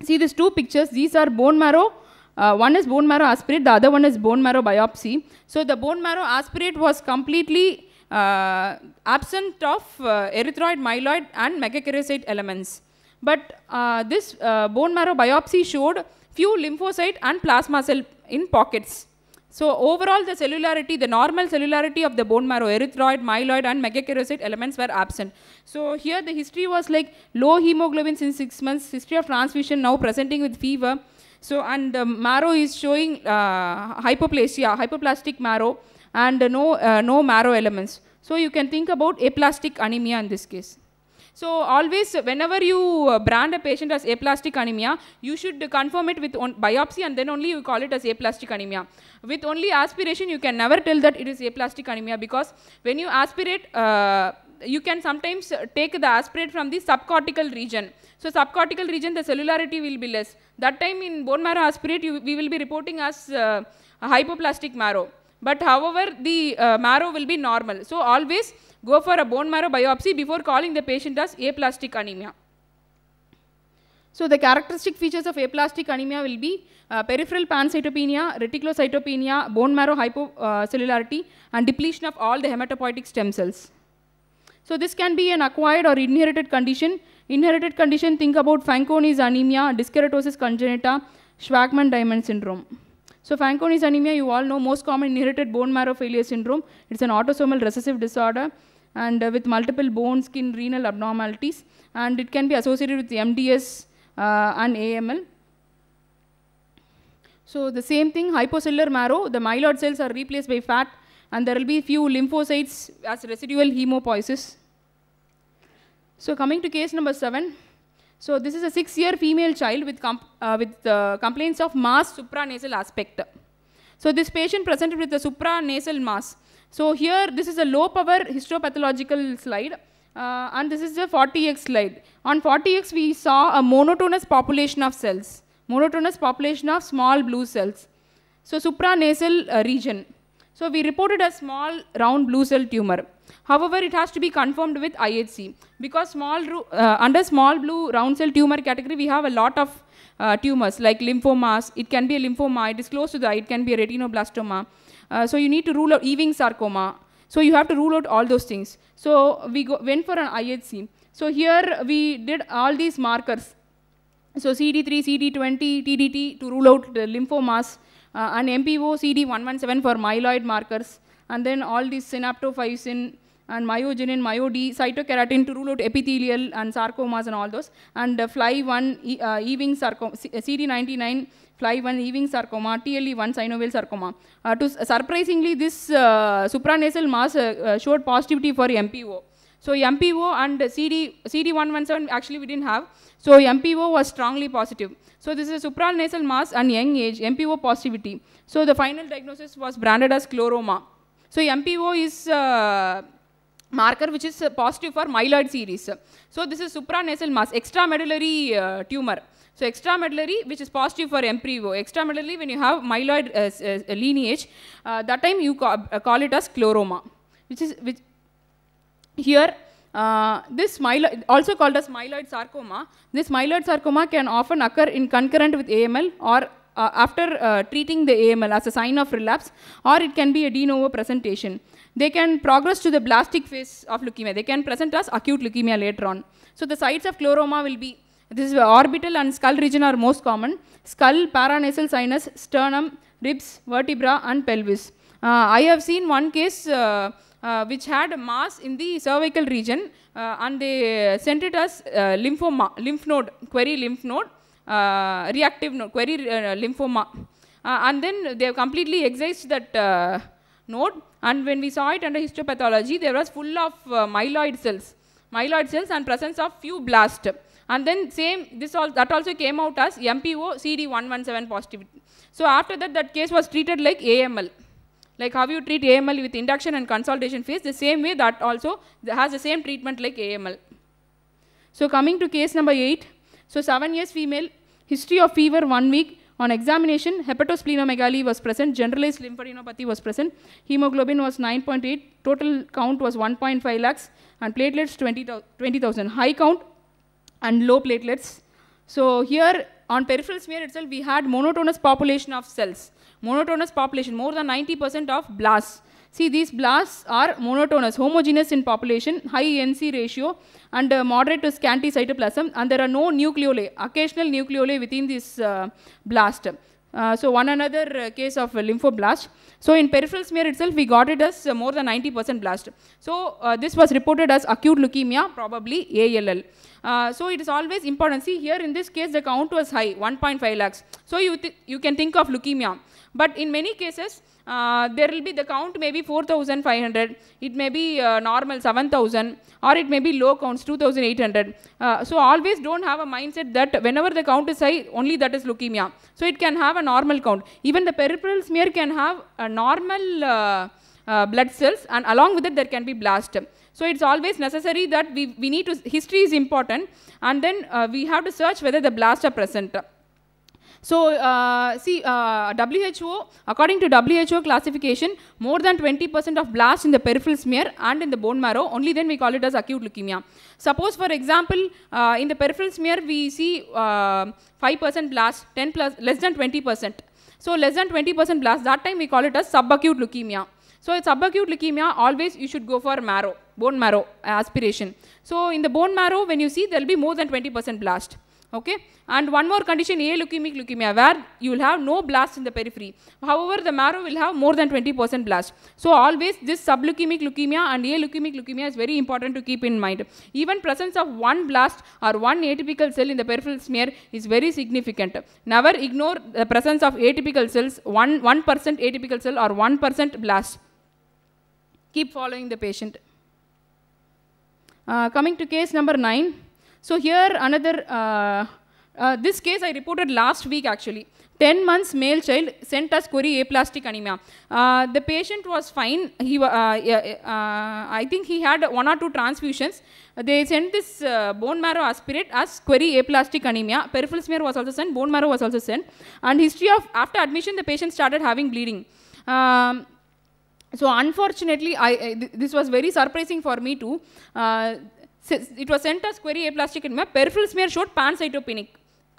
Speaker 1: see these two pictures, these are bone marrow, uh, one is bone marrow aspirate, the other one is bone marrow biopsy. So the bone marrow aspirate was completely absent of erythroid, myeloid and megakaryocyte elements. But uh, this uh, bone marrow biopsy showed few lymphocyte and plasma cell in pockets. So overall the cellularity, the normal cellularity of the bone marrow, erythroid, myeloid and megakaryocyte elements were absent. So here the history was like low hemoglobin since 6 months, history of transfusion now presenting with fever. So and the marrow is showing uh, hypoplasia, hypoplastic marrow and no, uh, no marrow elements. So you can think about aplastic anemia in this case. So always, whenever you uh, brand a patient as aplastic anemia, you should confirm it with biopsy and then only you call it as aplastic anemia. With only aspiration, you can never tell that it is aplastic anemia because when you aspirate, uh, you can sometimes take the aspirate from the subcortical region. So subcortical region, the cellularity will be less. That time in bone marrow aspirate, you, we will be reporting as uh, hypoplastic marrow. But however, the uh, marrow will be normal. So always go for a bone marrow biopsy before calling the patient as aplastic anemia. So the characteristic features of aplastic anemia will be uh, peripheral pancytopenia, reticulocytopenia, bone marrow hypocellularity, and depletion of all the hematopoietic stem cells. So this can be an acquired or inherited condition. Inherited condition, think about Fanconi's anemia, dyskeratosis congenita, Schwagman-Diamond syndrome. So Fanconi's anemia, you all know, most common inherited bone marrow failure syndrome. It's an autosomal recessive disorder and uh, with multiple bone, skin, renal abnormalities. And it can be associated with MDS uh, and AML. So the same thing, hypocellular marrow, the myeloid cells are replaced by fat and there will be few lymphocytes as residual hemopoiesis. So coming to case number seven, so this is a six-year female child with, uh, with uh, complaints of mass supranasal aspect. So this patient presented with a supranasal mass. So here, this is a low power histopathological slide. Uh, and this is a 40x slide. On 40x, we saw a monotonous population of cells, monotonous population of small blue cells. So supranasal uh, region. So we reported a small round blue cell tumor. However, it has to be confirmed with IHC because small uh, under small blue round cell tumor category, we have a lot of uh, tumors like lymphomas. It can be a lymphoma. It is close to the eye. It can be a retinoblastoma. Uh, so you need to rule out Ewing sarcoma. So you have to rule out all those things. So we go, went for an IHC. So here we did all these markers. So CD3, CD20, TDT to rule out the lymphomas, uh, and MPO, CD117 for myeloid markers, and then all these synaptophysin and myogenin, myod, cytokeratin to rule out epithelial and sarcomas and all those, and uh, Fly1, e, uh, Ewing sarcoma, CD99, fly-1 leaving sarcoma, TLE1 synovial sarcoma. Uh, to, surprisingly, this uh, supranasal mass uh, uh, showed positivity for MPO. So MPO and CD, CD117 actually we didn't have. So MPO was strongly positive. So this is a supranasal mass and young age, MPO positivity. So the final diagnosis was branded as chloroma. So MPO is uh, marker which is uh, positive for myeloid series. So this is supranasal mass, extramedullary uh, tumor. So extramedullary, which is positive for MPREVO. Extramedullary, when you have myeloid uh, uh, uh, lineage, uh, that time you ca uh, call it as chloroma, which is which here. Uh, this myeloid, also called as myeloid sarcoma, this myeloid sarcoma can often occur in concurrent with AML or after treating the AML as a sign of relapse or it can be a de novo presentation. They can progress to the blastic phase of leukemia. They can present as acute leukemia later on. So the sites of chloroma will be this is orbital and skull region are most common. Skull, paranasal sinus, sternum, ribs, vertebra and pelvis. Uh, I have seen one case uh, uh, which had mass in the cervical region uh, and they sent it as uh, lymphoma, lymph node, query lymph node, uh, reactive node, query lymphoma. and then they have completely excised that node and when we saw it under histopathology, there was full of myeloid cells, myeloid cells and presence of few blast. And then same, this all, that also came out as MPO CD117 positivity. So after that, that case was treated like AML. Like how you treat AML with induction and consolidation phase, the same way that also has the same treatment like AML. So coming to case number 8, so 7 years female, history of fever 1 week, on examination, hepatosplenomegaly was present, generalized lymphadenopathy was present, hemoglobin was 9.8, total count was 1.5 lakhs, and platelets 20,000. 20, High count and low platelets. So here on peripheral smear itself, we had monotonous population of cells. Monotonous population, more than 90% of blasts. See, these blasts are monotonous, homogeneous in population, high NC ratio, and uh, moderate to scanty cytoplasm, and there are no nucleoli, occasional nucleoli within this uh, blast. Uh, so one another uh, case of uh, lymphoblast. So in peripheral smear itself, we got it as uh, more than 90% blast. So uh, this was reported as acute leukemia, probably ALL. so it is always important. See here in this case, the count was high, 1.5 lakhs. So you, you can think of leukemia. But in many cases, uh, there will be the count maybe 4500 it may be uh, normal 7000 or it may be low counts 2800 uh, so always don't have a mindset that whenever the count is high only that is leukemia so it can have a normal count even the peripheral smear can have a normal uh, uh, blood cells and along with it there can be blast so it's always necessary that we, we need to history is important and then uh, we have to search whether the blast are present so uh, see, uh, WHO, according to WHO classification, more than 20% of blast in the peripheral smear and in the bone marrow, only then we call it as acute leukemia. Suppose, for example, uh, in the peripheral smear, we see 5% uh, blast, 10 plus, less than 20%. So less than 20% blast, that time we call it as subacute leukemia. So subacute leukemia, always you should go for marrow, bone marrow aspiration. So in the bone marrow, when you see, there will be more than 20% blast. Okay. And one more condition, A leukemic leukemia, where you will have no blast in the periphery. However, the marrow will have more than 20% blast. So always this subleukemic leukemia and A leukemic leukemia is very important to keep in mind. Even presence of one blast or one atypical cell in the peripheral smear is very significant. Never ignore the presence of atypical cells, 1% one, 1 atypical cell or 1% blast. Keep following the patient. Uh, coming to case number 9. So here another uh, uh, this case I reported last week actually. 10 months male child sent us query aplastic anemia. Uh, the patient was fine. He, uh, uh, I think he had one or two transfusions. They sent this uh, bone marrow aspirate as query aplastic anemia. Peripheral smear was also sent, bone marrow was also sent. And history of after admission, the patient started having bleeding. Um, so unfortunately, I, th this was very surprising for me too. Uh, it was sent as query aplastic anemia. Peripheral smear showed pancytopenic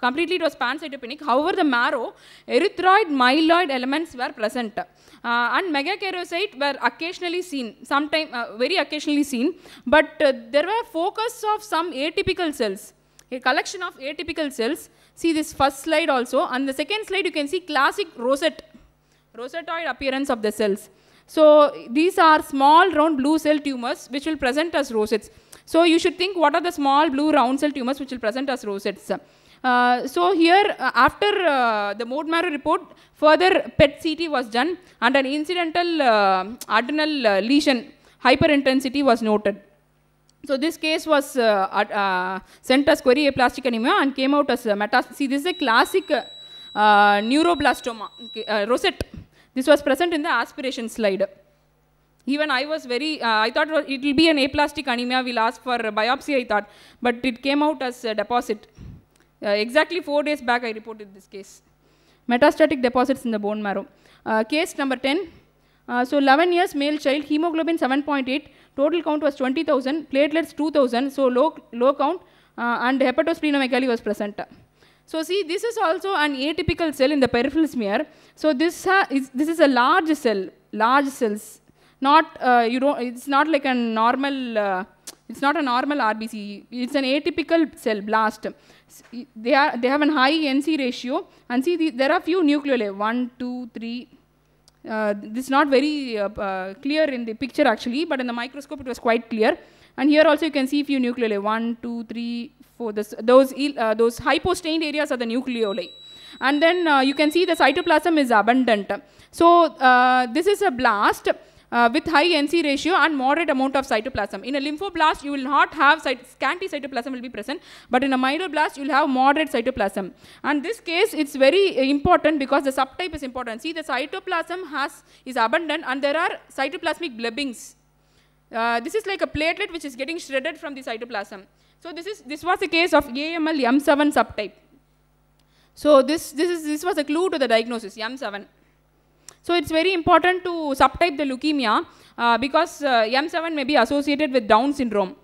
Speaker 1: completely it was pancytopenic. However, the marrow, erythroid, myeloid elements were present. Uh, and megakaryocyte were occasionally seen, sometime uh, very occasionally seen, but uh, there were focus of some atypical cells, a collection of atypical cells. See this first slide also. On the second slide, you can see classic rosette, rosetoid appearance of the cells. So these are small round blue cell tumors which will present as rosettes. So you should think what are the small blue round cell tumors which will present as rosettes. Uh, so here, uh, after uh, the mode marrow report, further PET CT was done and an incidental uh, adrenal uh, lesion hyperintensity was noted. So this case was sent as query aplastic anemia and came out as metastasis. See, this is a classic neuroblastoma, rosette. This was present in the aspiration slide. Even I was very, uh, I thought it will be an aplastic anemia, we'll ask for biopsy, I thought. But it came out as a deposit. Uh, exactly four days back, I reported this case. Metastatic deposits in the bone marrow. Uh, case number 10. Uh, so 11 years male child, hemoglobin 7.8, total count was 20,000, platelets 2,000, so low, low count, uh, and hepatosplenomegaly was present. So see, this is also an atypical cell in the peripheral smear. So this, is, this is a large cell, large cells. Not, uh, you don't, it's not like a normal, uh, it's not a normal RBC. It's an atypical cell blast they, are, they have an high NC ratio. And see, the, there are few nucleoli, 1, 2, 3. Uh, this is not very uh, uh, clear in the picture actually, but in the microscope it was quite clear. And here also you can see few nucleoli, 1, 2, 3, 4. This, those, uh, those hypostained areas are the nucleoli. And then uh, you can see the cytoplasm is abundant. So uh, this is a blast uh, with high NC ratio and moderate amount of cytoplasm. In a lymphoblast, you will not have scanty cytoplasm will be present, but in a myeloblast, you will have moderate cytoplasm. And this case, it's very uh, important because the subtype is important. See, the cytoplasm has is abundant and there are cytoplasmic blebbings. Uh, this is like a platelet which is getting shredded from the cytoplasm. So this, is, this was a case of AML M7 subtype. So this, this, is, this was a clue to the diagnosis, M7. So it's very important to subtype the leukemia uh, because uh, M7 may be associated with Down syndrome.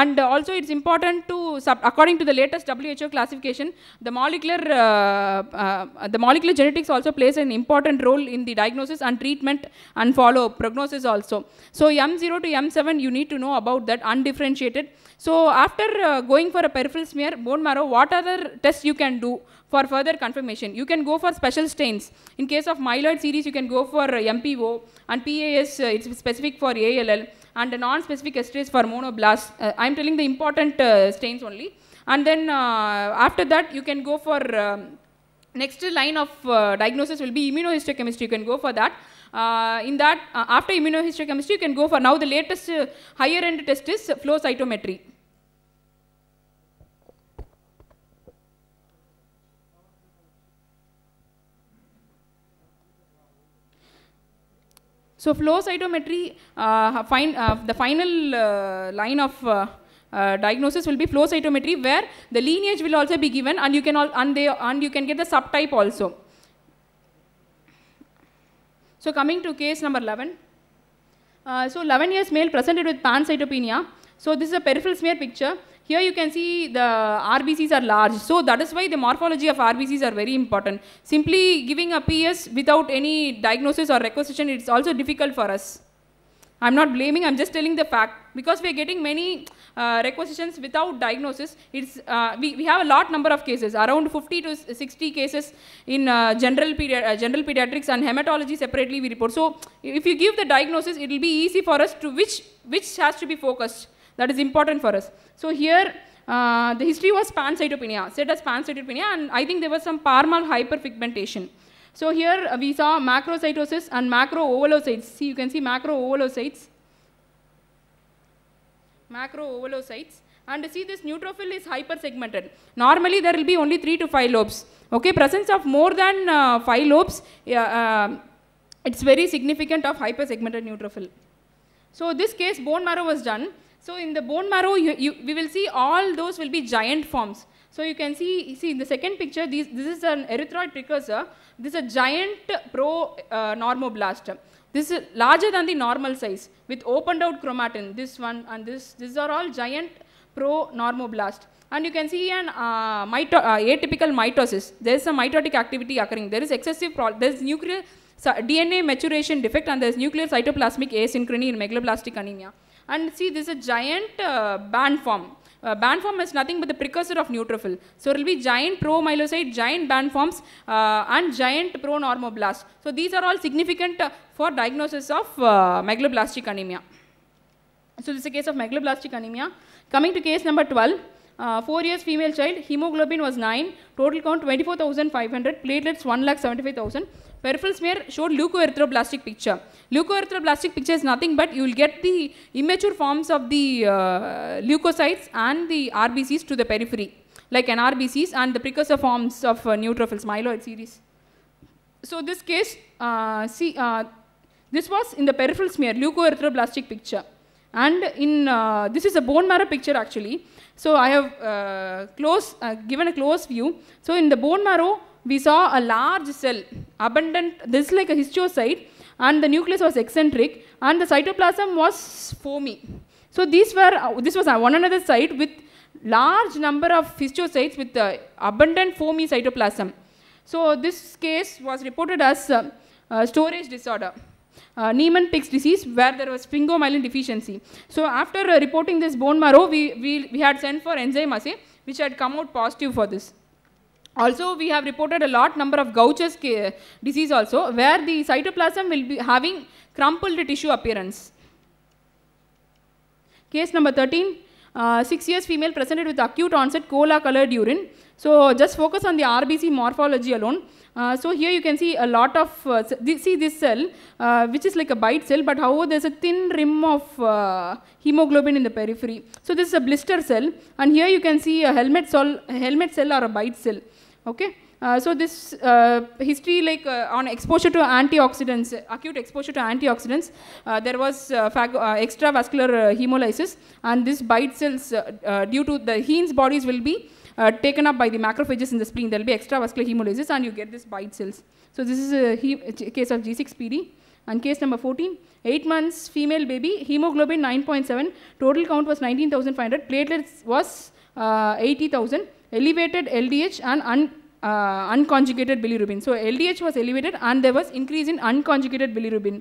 Speaker 1: And uh, also it's important to, according to the latest WHO classification, the molecular, uh, uh, the molecular genetics also plays an important role in the diagnosis and treatment and follow-up prognosis also. So M0 to M7, you need to know about that undifferentiated. So after uh, going for a peripheral smear, bone marrow, what other tests you can do for further confirmation. You can go for special stains. In case of myeloid series, you can go for MPO, and PAS, uh, it's specific for ALL, and non-specific stains for monoblast. Uh, I'm telling the important uh, stains only. And then uh, after that, you can go for um, Next line of uh, diagnosis will be immunohistochemistry. You can go for that. Uh, in that, uh, after immunohistochemistry, you can go for now the latest uh, higher end test is flow cytometry. So flow cytometry, uh, uh, the final uh, line of uh, uh, diagnosis will be flow cytometry where the lineage will also be given and you can, all, and they, and you can get the subtype also. So coming to case number 11. Uh, so 11 years male presented with pancytopenia. So this is a peripheral smear picture. Here you can see the RBCs are large. So that is why the morphology of RBCs are very important. Simply giving a PS without any diagnosis or requisition, it's also difficult for us. I'm not blaming, I'm just telling the fact. Because we're getting many uh, requisitions without diagnosis, it's, uh, we, we have a lot number of cases, around 50 to 60 cases in uh, general, pedi uh, general pediatrics and hematology separately we report. So if you give the diagnosis, it will be easy for us to which, which has to be focused. That is important for us. So here, uh, the history was pancytopenia, said as pancytopenia, and I think there was some parmal hyperpigmentation. So here uh, we saw macrocytosis and macroovalocytes. See, you can see macroovalocytes. Macroovalocytes. And see this neutrophil is hypersegmented. Normally there will be only 3 to 5 lobes. Okay, presence of more than uh, 5 lobes, um, it's very significant of hypersegmented neutrophil. So this case bone marrow was done so in the bone marrow, you, you, we will see all those will be giant forms. So you can see, see in the second picture, these, this is an erythroid precursor. This is a giant pro-normoblast. Uh, this is larger than the normal size with opened out chromatin, this one and this. These are all giant pro-normoblast. And you can see an uh, mito uh, atypical mitosis. There is a mitotic activity occurring. There is excessive, there is nuclear DNA maturation defect and there is nuclear cytoplasmic asynchrony in megaloblastic anemia. And see, this is a giant uh, band form. Uh, band form is nothing but the precursor of neutrophil. So it will be giant promyelocyte, giant band forms, uh, and giant pronormoblast. So these are all significant uh, for diagnosis of uh, megaloblastic anemia. So this is a case of megaloblastic anemia. Coming to case number 12, uh, 4 years female child, hemoglobin was 9, total count 24,500, platelets 1,75,000 peripheral smear showed leukoerythroblastic picture. Leukoerythroblastic picture is nothing but you will get the immature forms of the uh, leukocytes and the RBCs to the periphery, like an RBCs and the precursor forms of uh, neutrophils, myeloid series. So this case, uh, see, uh, this was in the peripheral smear, leukoerythroblastic picture. And in, uh, this is a bone marrow picture actually. So I have uh, close, given a close view. So in the bone marrow, we saw a large cell, abundant, this is like a histiocyte, and the nucleus was eccentric, and the cytoplasm was foamy. So these were, uh, this was one another site with large number of histiocytes with abundant foamy cytoplasm. So this case was reported as uh, uh, storage disorder. Uh, Niemann-Pick's disease where there was sphingomyelin deficiency. So after reporting this bone marrow, we, we, we had sent for enzyme assay which had come out positive for this. Also, we have reported a lot number of Gaucher's disease also, where the cytoplasm will be having crumpled tissue appearance. Case number 13, uh, 6 years female presented with acute onset cola colored urine. So just focus on the RBC morphology alone. Uh, so here you can see a lot of, uh, this, see this cell, uh, which is like a bite cell, but however there's a thin rim of uh, hemoglobin in the periphery. So this is a blister cell, and here you can see a helmet, sol helmet cell or a bite cell. Okay. Uh, so this uh, history like uh, on exposure to antioxidants, acute exposure to antioxidants, uh, there was uh, uh, extravascular hemolysis and this bite cells due to the Heen's bodies will be taken up by the macrophages in the spleen. There will be extravascular hemolysis and you get this bite cells. So this is a case of G6PD. And case number 14, 8 months female baby, hemoglobin 9.7, total count was 19,500, platelets was 80,000 elevated LDH and un, uh, unconjugated bilirubin. So LDH was elevated and there was increase in unconjugated bilirubin.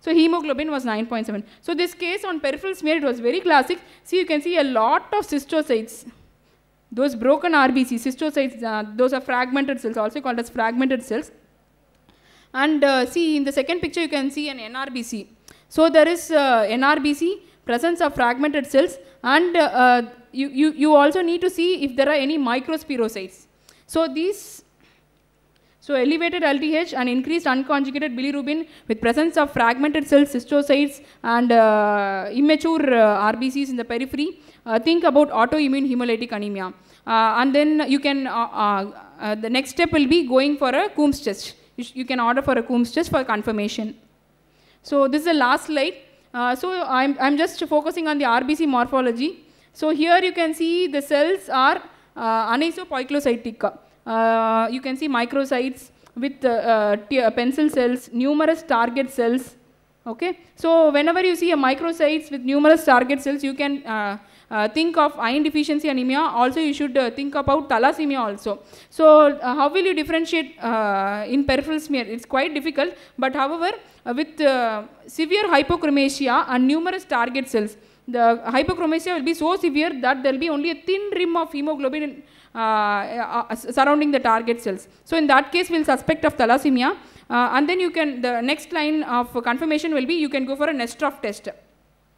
Speaker 1: So hemoglobin was 9.7. So this case on peripheral smear, it was very classic. See, you can see a lot of cystocytes. Those broken RBC, cystocytes, uh, those are fragmented cells, also called as fragmented cells. And uh, see, in the second picture, you can see an NRBC. So there is uh, NRBC, presence of fragmented cells, and uh, you, you, you also need to see if there are any microspirocytes. So these, so elevated LDH and increased unconjugated bilirubin with presence of fragmented cells, cystocytes and uh, immature uh, RBCs in the periphery, uh, think about autoimmune hemolytic anemia. Uh, and then you can, uh, uh, the next step will be going for a Coombs test. You, you can order for a Coombs test for confirmation. So this is the last slide. so I'm, I'm just focusing on the RBC morphology. So here you can see the cells are uh, Uh, you can see microcytes with uh, uh, pencil cells, numerous target cells. Okay. So whenever you see a microcytes with numerous target cells, you can uh, uh, think of iron deficiency anemia. Also, you should think about thalassemia also. So how will you differentiate in peripheral smear? It's quite difficult. But however, with severe hypochromasia and numerous target cells, the hypochromasia will be so severe that there will be only a thin rim of hemoglobin uh, uh, uh, surrounding the target cells. So in that case, we'll suspect of thalassemia. Uh, and then you can, the next line of confirmation will be you can go for a Nestrov test.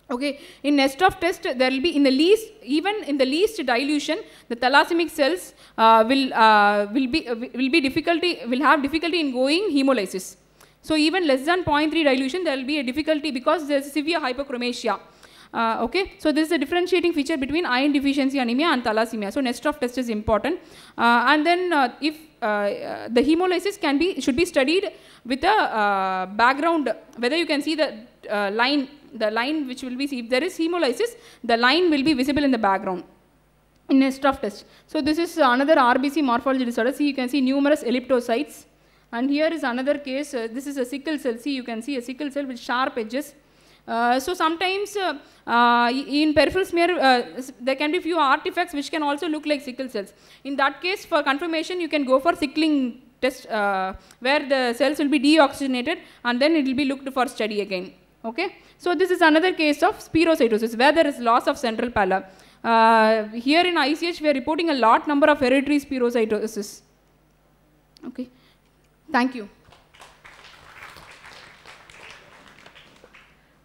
Speaker 1: Okay, in Nestrov test, there will be in the least, even in the least dilution, the thalassemic cells uh, will uh, will be will be difficulty will have difficulty in going hemolysis. So even less than 0.3 dilution, there will be a difficulty because there is severe hypochromasia. Uh, okay, so this is a differentiating feature between iron deficiency anemia and thalassemia. So next of test is important. Uh, and then uh, if uh, uh, the hemolysis can be should be studied with a uh, background, whether you can see the line, the line which will be see if there is hemolysis, the line will be visible in the background in a test. So this is another RBC morphology disorder. See, you can see numerous elliptocytes. And here is another case. Uh, this is a sickle cell. See, you can see a sickle cell with sharp edges. Uh, so sometimes uh, uh, in peripheral smear, there can be few artifacts which can also look like sickle cells. In that case, for confirmation, you can go for sickling test uh, where the cells will be deoxygenated and then it will be looked for study again. Okay, so this is another case of spirocytosis where there is loss of central pallor. Uh, here in ICH, we are reporting a lot number of hereditary spirocytosis. Okay, thank you.